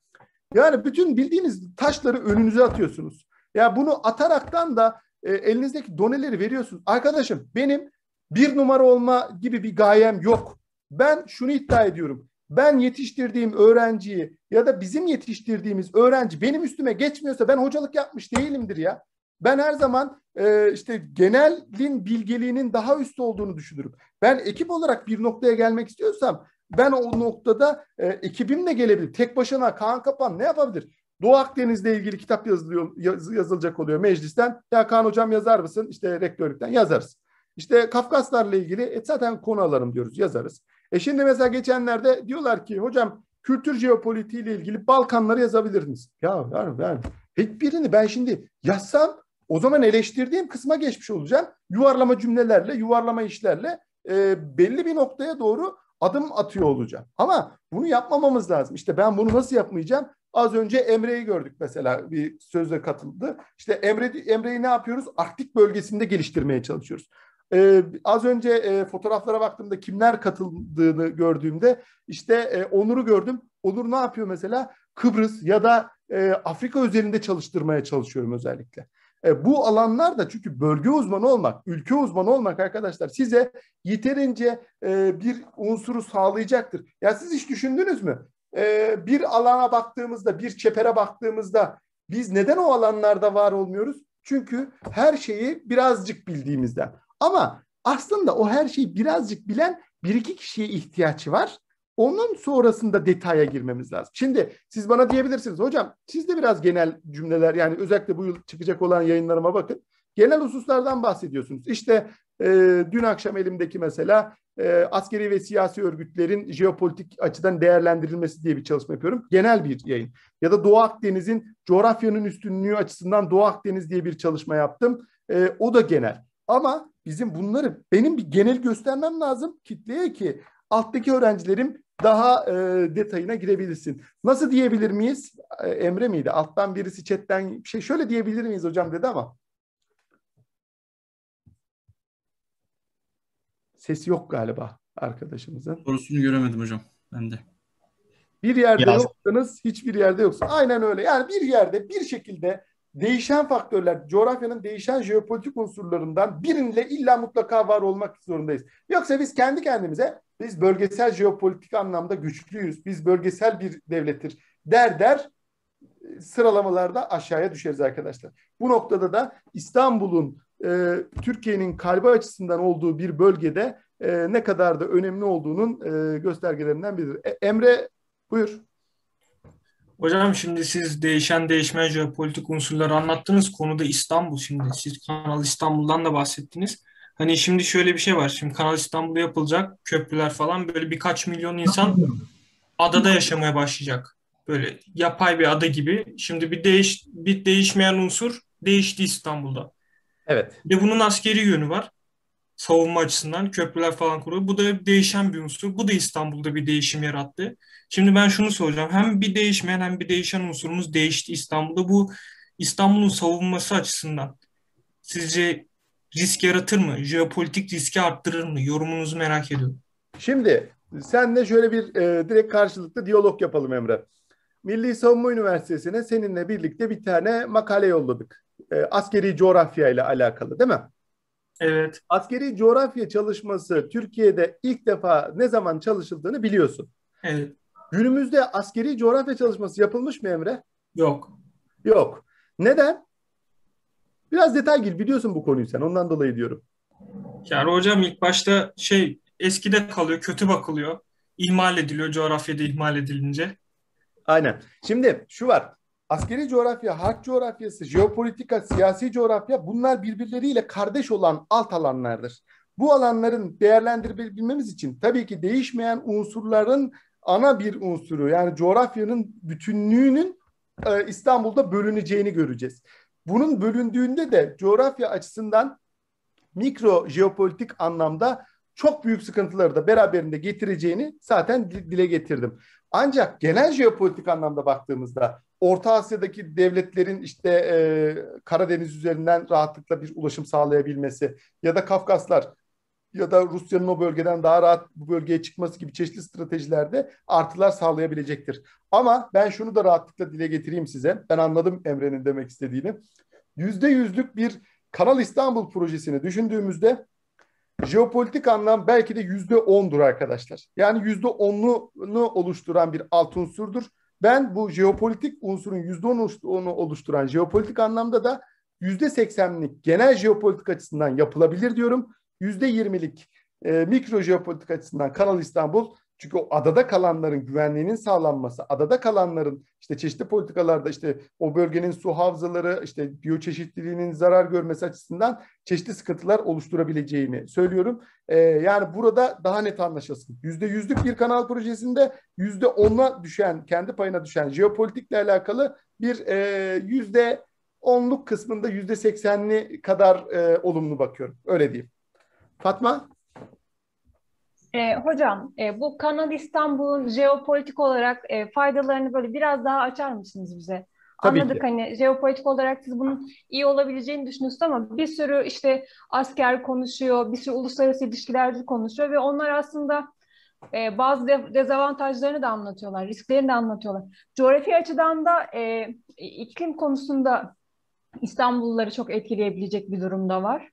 Speaker 2: Yani bütün bildiğiniz taşları önünüze atıyorsunuz. Ya bunu ataraktan da e, elinizdeki doneleri veriyorsunuz. Arkadaşım benim bir numara olma gibi bir gayem yok. Ben şunu iddia ediyorum. Ben yetiştirdiğim öğrenciyi ya da bizim yetiştirdiğimiz öğrenci benim üstüme geçmiyorsa ben hocalık yapmış değilimdir ya. Ben her zaman e, işte genelin bilgeliğinin daha üstü olduğunu düşünürüm. Ben ekip olarak bir noktaya gelmek istiyorsam ben o noktada e, ekibimle gelebilir. Tek başına Kaan Kapan ne yapabilir? Doğu Akdeniz'le ilgili kitap yazılıyor, yaz, yazılacak oluyor meclisten. Ya Kaan hocam yazar mısın? İşte rektörlükten yazarsın. İşte Kafkaslarla ilgili e, zaten konu alalım diyoruz, yazarız. E şimdi mesela geçenlerde diyorlar ki hocam kültür jeopolitiği ile ilgili Balkanları yazabilirdiniz. Ya yani, yani hiçbirini ben şimdi yazsam o zaman eleştirdiğim kısma geçmiş olacağım. Yuvarlama cümlelerle, yuvarlama işlerle e, belli bir noktaya doğru adım atıyor olacağım. Ama bunu yapmamamız lazım. İşte ben bunu nasıl yapmayacağım? Az önce Emre'yi gördük mesela bir sözle katıldı. İşte Emre Emre'yi ne yapıyoruz? Arktik bölgesinde geliştirmeye çalışıyoruz. E, az önce e, fotoğraflara baktığımda kimler katıldığını gördüğümde işte e, Onur'u gördüm. Onur ne yapıyor mesela? Kıbrıs ya da e, Afrika üzerinde çalıştırmaya çalışıyorum özellikle. E, bu alanlar da çünkü bölge uzmanı olmak, ülke uzmanı olmak arkadaşlar size yeterince e, bir unsuru sağlayacaktır. Ya siz hiç düşündünüz mü? E, bir alana baktığımızda, bir çepere baktığımızda biz neden o alanlarda var olmuyoruz? Çünkü her şeyi birazcık bildiğimizden. Ama aslında o her şeyi birazcık bilen bir iki kişiye ihtiyacı var. Onun sonrasında detaya girmemiz lazım. Şimdi siz bana diyebilirsiniz hocam siz de biraz genel cümleler yani özellikle bu yıl çıkacak olan yayınlarıma bakın. Genel hususlardan bahsediyorsunuz. İşte e, dün akşam elimdeki mesela e, askeri ve siyasi örgütlerin jeopolitik açıdan değerlendirilmesi diye bir çalışma yapıyorum. Genel bir yayın. Ya da Doğu Akdeniz'in coğrafyanın üstünlüğü açısından Doğu Akdeniz diye bir çalışma yaptım. E, o da genel. Ama bizim bunları benim bir genel göstermem lazım kitleye ki alttaki öğrencilerim daha e, detayına girebilirsin. Nasıl diyebilir miyiz? E, Emre miydi? Alttan birisi chatten şey şöyle diyebilir miyiz hocam dedi ama. Ses yok galiba arkadaşımızın. Sorusunu göremedim hocam ben de. Bir yerde Biraz. yoksanız hiçbir yerde yoksa Aynen öyle. Yani bir yerde bir şekilde değişen faktörler, coğrafyanın değişen jeopolitik unsurlarından birinde illa mutlaka var olmak zorundayız. Yoksa biz kendi kendimize biz bölgesel jeopolitik anlamda güçlüyüz, biz bölgesel bir devlettir der der e, sıralamalarda aşağıya düşeriz arkadaşlar. Bu noktada da İstanbul'un e, Türkiye'nin kalbi açısından olduğu bir bölgede e, ne kadar da önemli olduğunun e, göstergelerinden biridir. E, Emre buyur.
Speaker 4: Hocam şimdi siz değişen değişmeyen jeopolitik unsurları anlattınız. Konuda İstanbul şimdi. Siz Kanal İstanbul'dan da bahsettiniz. Hani şimdi şöyle bir şey var. Şimdi Kanal İstanbul'da yapılacak köprüler falan böyle birkaç milyon insan adada yaşamaya başlayacak. Böyle yapay bir ada gibi. Şimdi bir değiş bir değişmeyen unsur değişti İstanbul'da. Evet. Ve bunun askeri yönü var savunma açısından köprüler falan kuruyor. Bu da değişen bir unsur. Bu da İstanbul'da bir değişim yarattı. Şimdi ben şunu soracağım. Hem bir değişmeyen hem bir değişen unsurumuz değişti İstanbul'da. Bu İstanbul'un savunması açısından sizce risk yaratır mı? Jeopolitik riski arttırır mı? Yorumunuzu
Speaker 2: merak ediyorum. Şimdi senle şöyle bir e, direkt karşılıklı diyalog yapalım Emre. Milli Savunma Üniversitesi'ne seninle birlikte bir tane makale yolladık. E, askeri coğrafya ile alakalı değil mi? Evet. Askeri coğrafya çalışması Türkiye'de ilk defa ne zaman çalışıldığını biliyorsun. Evet. Günümüzde askeri coğrafya çalışması yapılmış mı Emre? Yok. Yok. Neden? Biraz detay gir biliyorsun bu konuyu sen ondan dolayı diyorum.
Speaker 4: Yani hocam ilk başta şey eskide kalıyor, kötü bakılıyor. İhmal ediliyor coğrafyada ihmal edilince.
Speaker 2: Aynen. Şimdi şu var askeri coğrafya, harp coğrafyası, jeopolitika, siyasi coğrafya bunlar birbirleriyle kardeş olan alt alanlardır. Bu alanların değerlendirebilmemiz için tabii ki değişmeyen unsurların ana bir unsuru yani coğrafyanın bütünlüğünün e, İstanbul'da bölüneceğini göreceğiz. Bunun bölündüğünde de coğrafya açısından mikro jeopolitik anlamda çok büyük sıkıntıları da beraberinde getireceğini zaten dile getirdim. Ancak genel jeopolitik anlamda baktığımızda Orta Asya'daki devletlerin işte e, Karadeniz üzerinden rahatlıkla bir ulaşım sağlayabilmesi ya da Kafkaslar ya da Rusya'nın o bölgeden daha rahat bu bölgeye çıkması gibi çeşitli stratejilerde artılar sağlayabilecektir. Ama ben şunu da rahatlıkla dile getireyim size. Ben anladım Emre'nin demek istediğini. Yüzde yüzlük bir Kanal İstanbul projesini düşündüğümüzde jeopolitik anlam belki de yüzde ondur arkadaşlar. Yani yüzde onluğunu oluşturan bir alt unsurdur. Ben bu jeopolitik unsurun yüzde onu oluşturan jeopolitik anlamda da yüzde seksenlik genel jeopolitik açısından yapılabilir diyorum. Yüzde yirmilik e, mikro jeopolitik açısından Kanal İstanbul çünkü o adada kalanların güvenliğinin sağlanması, adada kalanların işte çeşitli politikalarda işte o bölgenin su havzaları, işte biyoçeşitliliğinin zarar görmesi açısından çeşitli sıkıntılar oluşturabileceğini söylüyorum. Ee, yani burada daha net anlaşılsın. Yüzde yüzlük bir kanal projesinde yüzde onla düşen, kendi payına düşen jeopolitikle alakalı bir e, yüzde onluk kısmında yüzde seksenli kadar e, olumlu bakıyorum. Öyle diyeyim. Fatma?
Speaker 3: E, hocam e, bu Kanal İstanbul'un jeopolitik olarak e, faydalarını böyle biraz daha açar mısınız bize? Tabii Anladık ki. hani jeopolitik olarak siz bunun iyi olabileceğini düşünüyorsunuz ama bir sürü işte asker konuşuyor, bir sürü uluslararası ilişkilerci konuşuyor ve onlar aslında e, bazı de, dezavantajlarını da anlatıyorlar, risklerini de anlatıyorlar. Coğrafi açıdan da e, iklim konusunda İstanbulluları çok etkileyebilecek bir durumda var.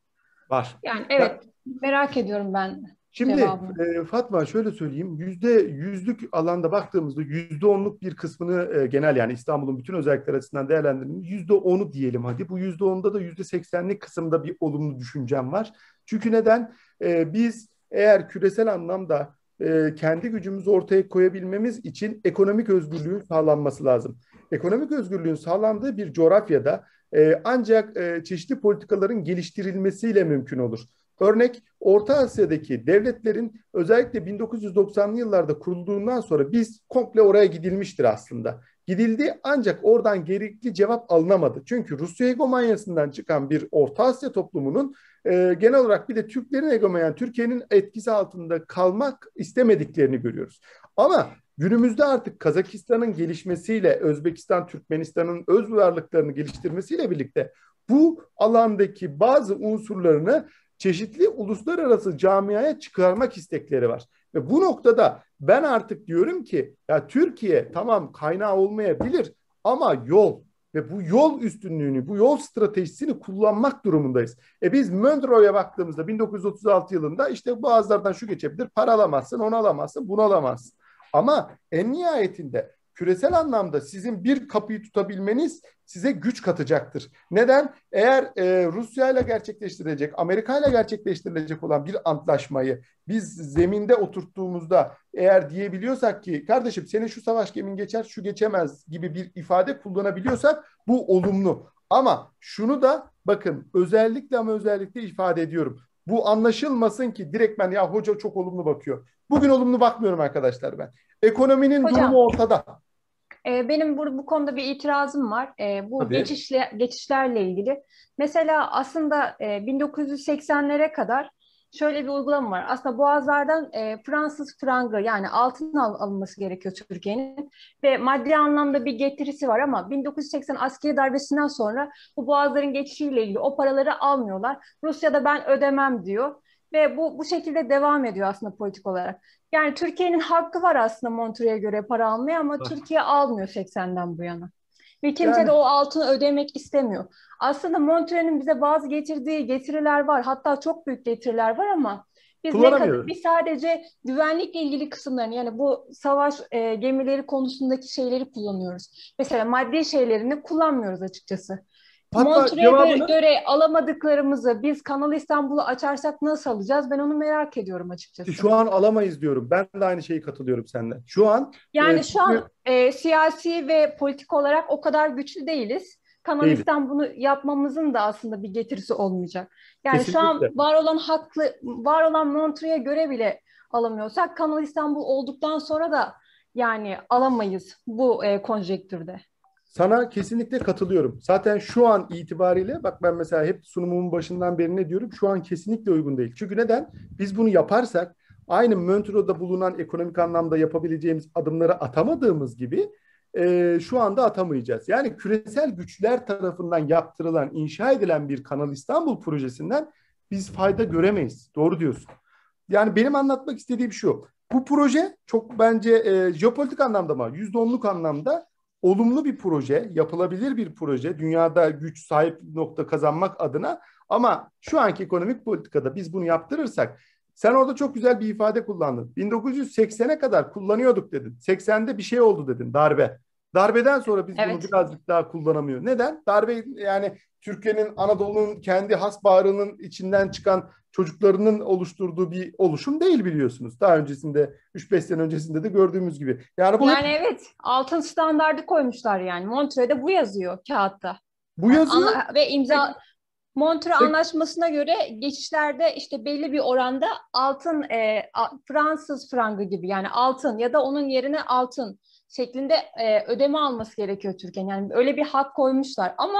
Speaker 3: Var. Yani evet ya, merak ediyorum ben. Şimdi
Speaker 2: e, Fatma şöyle söyleyeyim yüzde yüzlük alanda baktığımızda yüzde onluk bir kısmını e, genel yani İstanbul'un bütün özellikler açısından değerlendirdim yüzde onu diyelim hadi. Bu yüzde onda da yüzde seksenlik kısımda bir olumlu düşüncem var. Çünkü neden? E, biz eğer küresel anlamda e, kendi gücümüzü ortaya koyabilmemiz için ekonomik özgürlüğün sağlanması lazım. Ekonomik özgürlüğün sağlandığı bir coğrafyada e, ancak e, çeşitli politikaların geliştirilmesiyle mümkün olur. Örnek Orta Asya'daki devletlerin özellikle 1990'lı yıllarda kurulduğundan sonra biz komple oraya gidilmiştir aslında. Gidildi ancak oradan gerekli cevap alınamadı. Çünkü Rusya hegemonyasından çıkan bir Orta Asya toplumunun e, genel olarak bir de Türklerin hegemonya, Türkiye'nin etkisi altında kalmak istemediklerini görüyoruz. Ama Günümüzde artık Kazakistan'ın gelişmesiyle, Özbekistan, Türkmenistan'ın öz varlıklarını geliştirmesiyle birlikte bu alandaki bazı unsurlarını çeşitli uluslararası camiaya çıkarmak istekleri var. Ve bu noktada ben artık diyorum ki ya Türkiye tamam kaynağı olmayabilir ama yol ve bu yol üstünlüğünü, bu yol stratejisini kullanmak durumundayız. E biz Monroe'ya baktığımızda 1936 yılında işte boğazlardan şu geçebilir, para alamazsın, onu alamazsın, bunu alamazsın. Ama en nihayetinde küresel anlamda sizin bir kapıyı tutabilmeniz size güç katacaktır. Neden? Eğer e, Rusya ile gerçekleştirilecek, Amerika ile gerçekleştirilecek olan bir antlaşmayı biz zeminde oturttuğumuzda eğer diyebiliyorsak ki kardeşim senin şu savaş gemin geçer, şu geçemez gibi bir ifade kullanabiliyorsak bu olumlu. Ama şunu da bakın özellikle ama özellikle ifade ediyorum. Bu anlaşılmasın ki direkt ben ya hoca çok olumlu bakıyor. Bugün olumlu bakmıyorum arkadaşlar ben. Ekonominin Hocam, durumu ortada.
Speaker 3: E, benim bu, bu konuda bir itirazım var. E, bu Tabii. geçişle geçişlerle ilgili. Mesela aslında e, 1980'lere kadar şöyle bir uygulama var. Aslında boğazlardan e, Fransız frangı yani altın al, alınması gerekiyor Türkiye'nin ve maddi anlamda bir getirisi var ama 1980 askeri darbesinden sonra bu boğazların geçişiyle ilgili o paraları almıyorlar. Rusya'da ben ödemem diyor ve bu bu şekilde devam ediyor aslında politik olarak. Yani Türkiye'nin hakkı var aslında Montreux'a göre para almaya ama Türkiye almıyor 80'den bu yana. Ve kimse yani... de o altını ödemek istemiyor. Aslında Montreux'un bize bazı getirdiği getiriler var. Hatta çok büyük getiriler var ama biz ne kadar, biz sadece güvenlikle ilgili kısımlarını yani bu savaş e, gemileri konusundaki şeyleri kullanıyoruz. Mesela maddi şeylerini kullanmıyoruz açıkçası. Hatta cevabını... göre alamadıklarımızı biz Kanal İstanbul'u açarsak nasıl alacağız? Ben onu merak ediyorum açıkçası. Şu
Speaker 2: an alamayız diyorum. Ben de aynı şeyi katılıyorum senden. Şu an yani e, şu an
Speaker 3: e, siyasi ve politik olarak o kadar güçlü değiliz. Kanal değiliz. İstanbul'u yapmamızın da aslında bir getirisi olmayacak. Yani Kesinlikle. şu an var olan haklı var olan Montreux'e göre bile alamıyorsak Kanal İstanbul olduktan sonra da yani alamayız bu e, konjektürde.
Speaker 2: Sana kesinlikle katılıyorum. Zaten şu an itibariyle bak ben mesela hep sunumumun başından beri ne diyorum? Şu an kesinlikle uygun değil. Çünkü neden? Biz bunu yaparsak aynı Montreux'da bulunan ekonomik anlamda yapabileceğimiz adımları atamadığımız gibi e, şu anda atamayacağız. Yani küresel güçler tarafından yaptırılan, inşa edilen bir Kanal İstanbul projesinden biz fayda göremeyiz. Doğru diyorsun. Yani benim anlatmak istediğim şu. Bu proje çok bence e, jeopolitik anlamda mı, yüzde onluk anlamda olumlu bir proje, yapılabilir bir proje, dünyada güç sahip nokta kazanmak adına ama şu anki ekonomik politikada biz bunu yaptırırsak sen orada çok güzel bir ifade kullandın. 1980'e kadar kullanıyorduk dedin. 80'de bir şey oldu dedin darbe. Darbeden sonra biz evet. bunu birazcık daha kullanamıyor. Neden? Darbe yani Türkiye'nin Anadolu'nun kendi has bağrının içinden çıkan çocuklarının oluşturduğu bir oluşum değil biliyorsunuz. Daha öncesinde 3-5 sene öncesinde de gördüğümüz gibi. Yani bu Yani hep... evet.
Speaker 3: Altın standardı koymuşlar yani. Montreux'de bu yazıyor kağıtta.
Speaker 2: Bu yazıyor. Ana,
Speaker 3: ve imza Montre Anlaşması'na göre geçişlerde işte belli bir oranda altın e, Fransız frangı gibi yani altın ya da onun yerine altın şeklinde e, ödeme alması gerekiyor Türkiye'nin. Yani öyle bir hak koymuşlar ama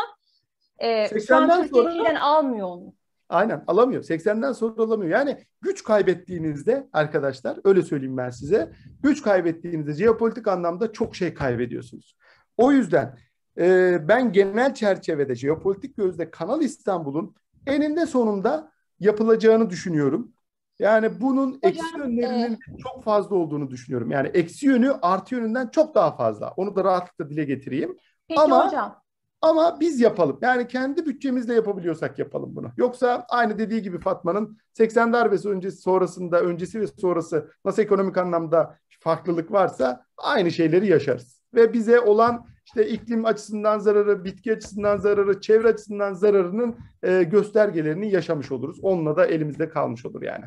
Speaker 3: e, şu an Türkiye'den almıyor onu.
Speaker 2: Aynen alamıyor. 80'den sonra alamıyor. Yani güç kaybettiğinizde arkadaşlar öyle söyleyeyim ben size. Güç kaybettiğinizde jeopolitik anlamda çok şey kaybediyorsunuz. O yüzden e, ben genel çerçevede jeopolitik gözde Kanal İstanbul'un eninde sonunda yapılacağını düşünüyorum. Yani bunun Hocam, eksi e, yönlerinin e... çok fazla olduğunu düşünüyorum. Yani eksi yönü artı yönünden çok daha fazla. Onu da rahatlıkla dile getireyim. Peki ama, hocam. Ama biz yapalım. Yani kendi bütçemizle yapabiliyorsak yapalım bunu. Yoksa aynı dediği gibi Fatma'nın 80 darbesi öncesi sonrasında öncesi ve sonrası nasıl ekonomik anlamda farklılık varsa aynı şeyleri yaşarız. Ve bize olan işte iklim açısından zararı, bitki açısından zararı, çevre açısından zararının e, göstergelerini yaşamış oluruz. Onunla da elimizde kalmış olur yani.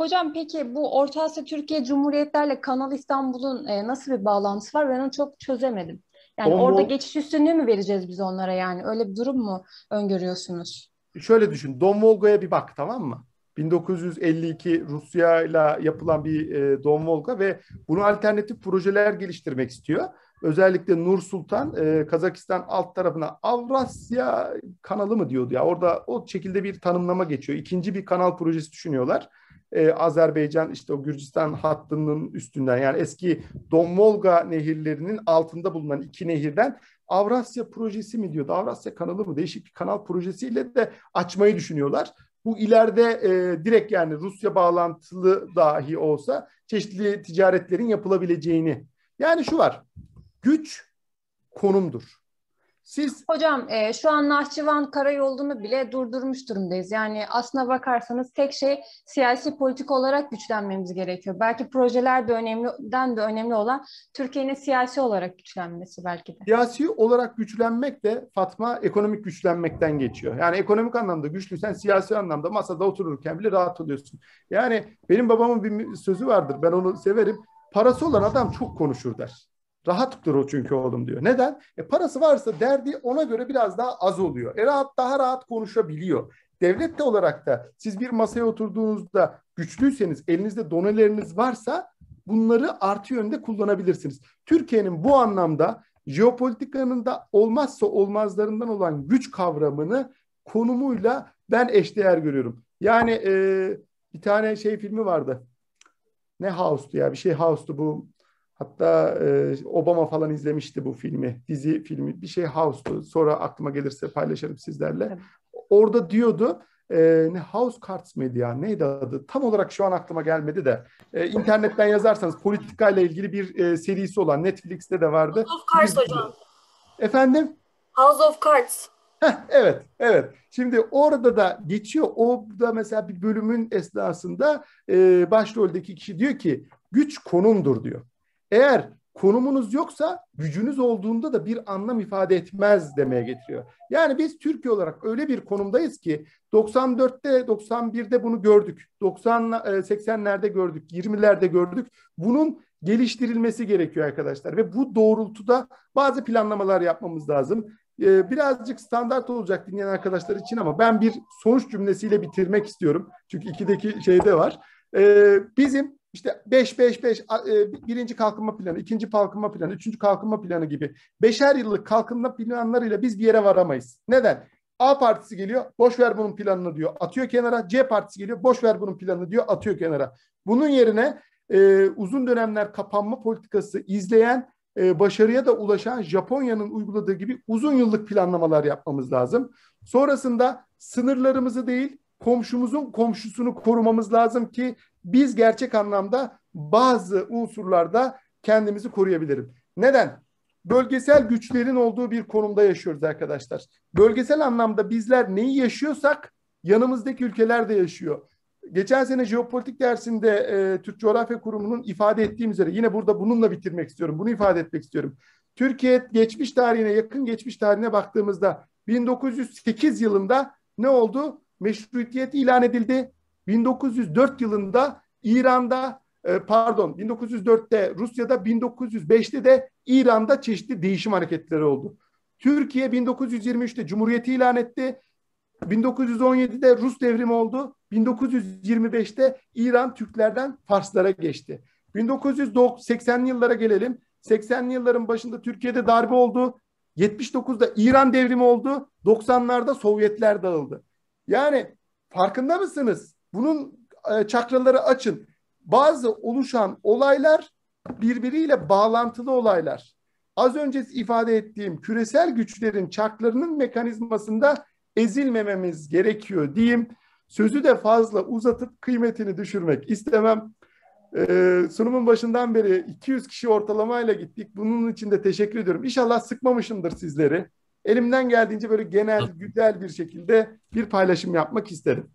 Speaker 3: Hocam peki bu Orta Asya Türkiye Cumhuriyetlerle Kanal İstanbul'un e, nasıl bir bağlantısı var? Ben onu çok çözemedim. Yani Onu, orada geçiş üstünlüğü mü vereceğiz biz onlara yani? Öyle bir durum mu öngörüyorsunuz?
Speaker 2: Şöyle düşün. Don Volga'ya bir bak tamam mı? 1952 Rusya ile yapılan bir e, Don Volga ve bunu alternatif projeler geliştirmek istiyor. Özellikle Nur Sultan e, Kazakistan alt tarafına Avrasya kanalı mı diyordu ya orada o şekilde bir tanımlama geçiyor. İkinci bir kanal projesi düşünüyorlar e, Azerbaycan işte o Gürcistan hattının üstünden yani eski Domvolga nehirlerinin altında bulunan iki nehirden Avrasya projesi mi diyordu Avrasya kanalı mı değişik bir kanal projesiyle de açmayı düşünüyorlar. Bu ileride e, direkt yani Rusya bağlantılı dahi olsa çeşitli ticaretlerin yapılabileceğini. Yani şu var güç konumdur.
Speaker 3: Siz Hocam e, şu an Nahçıvan Karayolu'nu bile durdurmuş durumdayız. Yani aslına bakarsanız tek şey siyasi politik olarak güçlenmemiz gerekiyor. Belki projeler de önemliden de önemli olan Türkiye'nin siyasi olarak güçlenmesi belki de.
Speaker 2: Siyasi olarak güçlenmek de Fatma ekonomik güçlenmekten geçiyor. Yani ekonomik anlamda güçlüysen siyasi anlamda masada otururken bile rahat oluyorsun. Yani benim babamın bir sözü vardır ben onu severim. Parası olan adam çok konuşur der. Rahat dur o çünkü oğlum diyor. Neden? E parası varsa derdi ona göre biraz daha az oluyor. E rahat daha rahat konuşabiliyor. Devlet de olarak da siz bir masaya oturduğunuzda güçlüyseniz, elinizde doneleriniz varsa bunları artı yönde kullanabilirsiniz. Türkiye'nin bu anlamda jeopolitikanın da olmazsa olmazlarından olan güç kavramını konumuyla ben eşdeğer görüyorum. Yani e, bir tane şey filmi vardı. Ne House'tu ya bir şey House'tu bu Hatta e, Obama falan izlemişti bu filmi, dizi filmi. Bir şey House'tu. Sonra aklıma gelirse paylaşırım sizlerle. Tabii. Orada diyordu e, House Cards mıydı ya? Neydi adı? Tam olarak şu an aklıma gelmedi de. E, internetten yazarsanız politikayla ilgili bir e, serisi olan Netflix'te de vardı. House of Cards Biz, hocam. Efendim? House of Cards. Heh, evet, evet. Şimdi orada da geçiyor. O da mesela bir bölümün esnasında e, başroldeki kişi diyor ki güç konumdur diyor. Eğer konumunuz yoksa gücünüz olduğunda da bir anlam ifade etmez demeye getiriyor. Yani biz Türkiye olarak öyle bir konumdayız ki 94'te 91'de bunu gördük. 90 80'lerde e, gördük, 20'lerde gördük. Bunun geliştirilmesi gerekiyor arkadaşlar ve bu doğrultuda bazı planlamalar yapmamız lazım. E, birazcık standart olacak dinleyen arkadaşlar için ama ben bir sonuç cümlesiyle bitirmek istiyorum. Çünkü ikideki şeyde var. E, bizim işte 5 5 5 birinci kalkınma planı, ikinci kalkınma planı, üçüncü kalkınma planı gibi beşer yıllık kalkınma planlarıyla biz bir yere varamayız. Neden? A partisi geliyor, boş ver bunun planını diyor, atıyor kenara. C partisi geliyor, boş ver bunun planını diyor, atıyor kenara. Bunun yerine e, uzun dönemler kapanma politikası izleyen, e, başarıya da ulaşan Japonya'nın uyguladığı gibi uzun yıllık planlamalar yapmamız lazım. Sonrasında sınırlarımızı değil, komşumuzun komşusunu korumamız lazım ki biz gerçek anlamda bazı unsurlarda kendimizi koruyabilirim. Neden? Bölgesel güçlerin olduğu bir konumda yaşıyoruz arkadaşlar. Bölgesel anlamda bizler neyi yaşıyorsak yanımızdaki ülkeler de yaşıyor. Geçen sene jeopolitik dersinde e, Türk Coğrafya Kurumu'nun ifade ettiğim üzere yine burada bununla bitirmek istiyorum. Bunu ifade etmek istiyorum. Türkiye geçmiş tarihine yakın geçmiş tarihine baktığımızda 1908 yılında ne oldu? meşrutiyet ilan edildi. 1904 yılında İran'da e, pardon 1904'te Rusya'da 1905'te de İran'da çeşitli değişim hareketleri oldu. Türkiye 1923'te Cumhuriyeti ilan etti. 1917'de Rus devrimi oldu. 1925'te İran Türklerden Farslara geçti. 1980'li yıllara gelelim. 80'li yılların başında Türkiye'de darbe oldu. 79'da İran devrimi oldu. 90'larda Sovyetler dağıldı. Yani farkında mısınız? Bunun e, çakraları açın. Bazı oluşan olaylar birbiriyle bağlantılı olaylar. Az önce ifade ettiğim küresel güçlerin çaklarının mekanizmasında ezilmememiz gerekiyor diyeyim. Sözü de fazla uzatıp kıymetini düşürmek istemem. Ee, sunumun başından beri 200 kişi ortalamayla gittik. Bunun için de teşekkür ediyorum. İnşallah sıkmamışımdır sizleri. Elimden geldiğince böyle genel, güzel bir şekilde bir paylaşım yapmak isterim.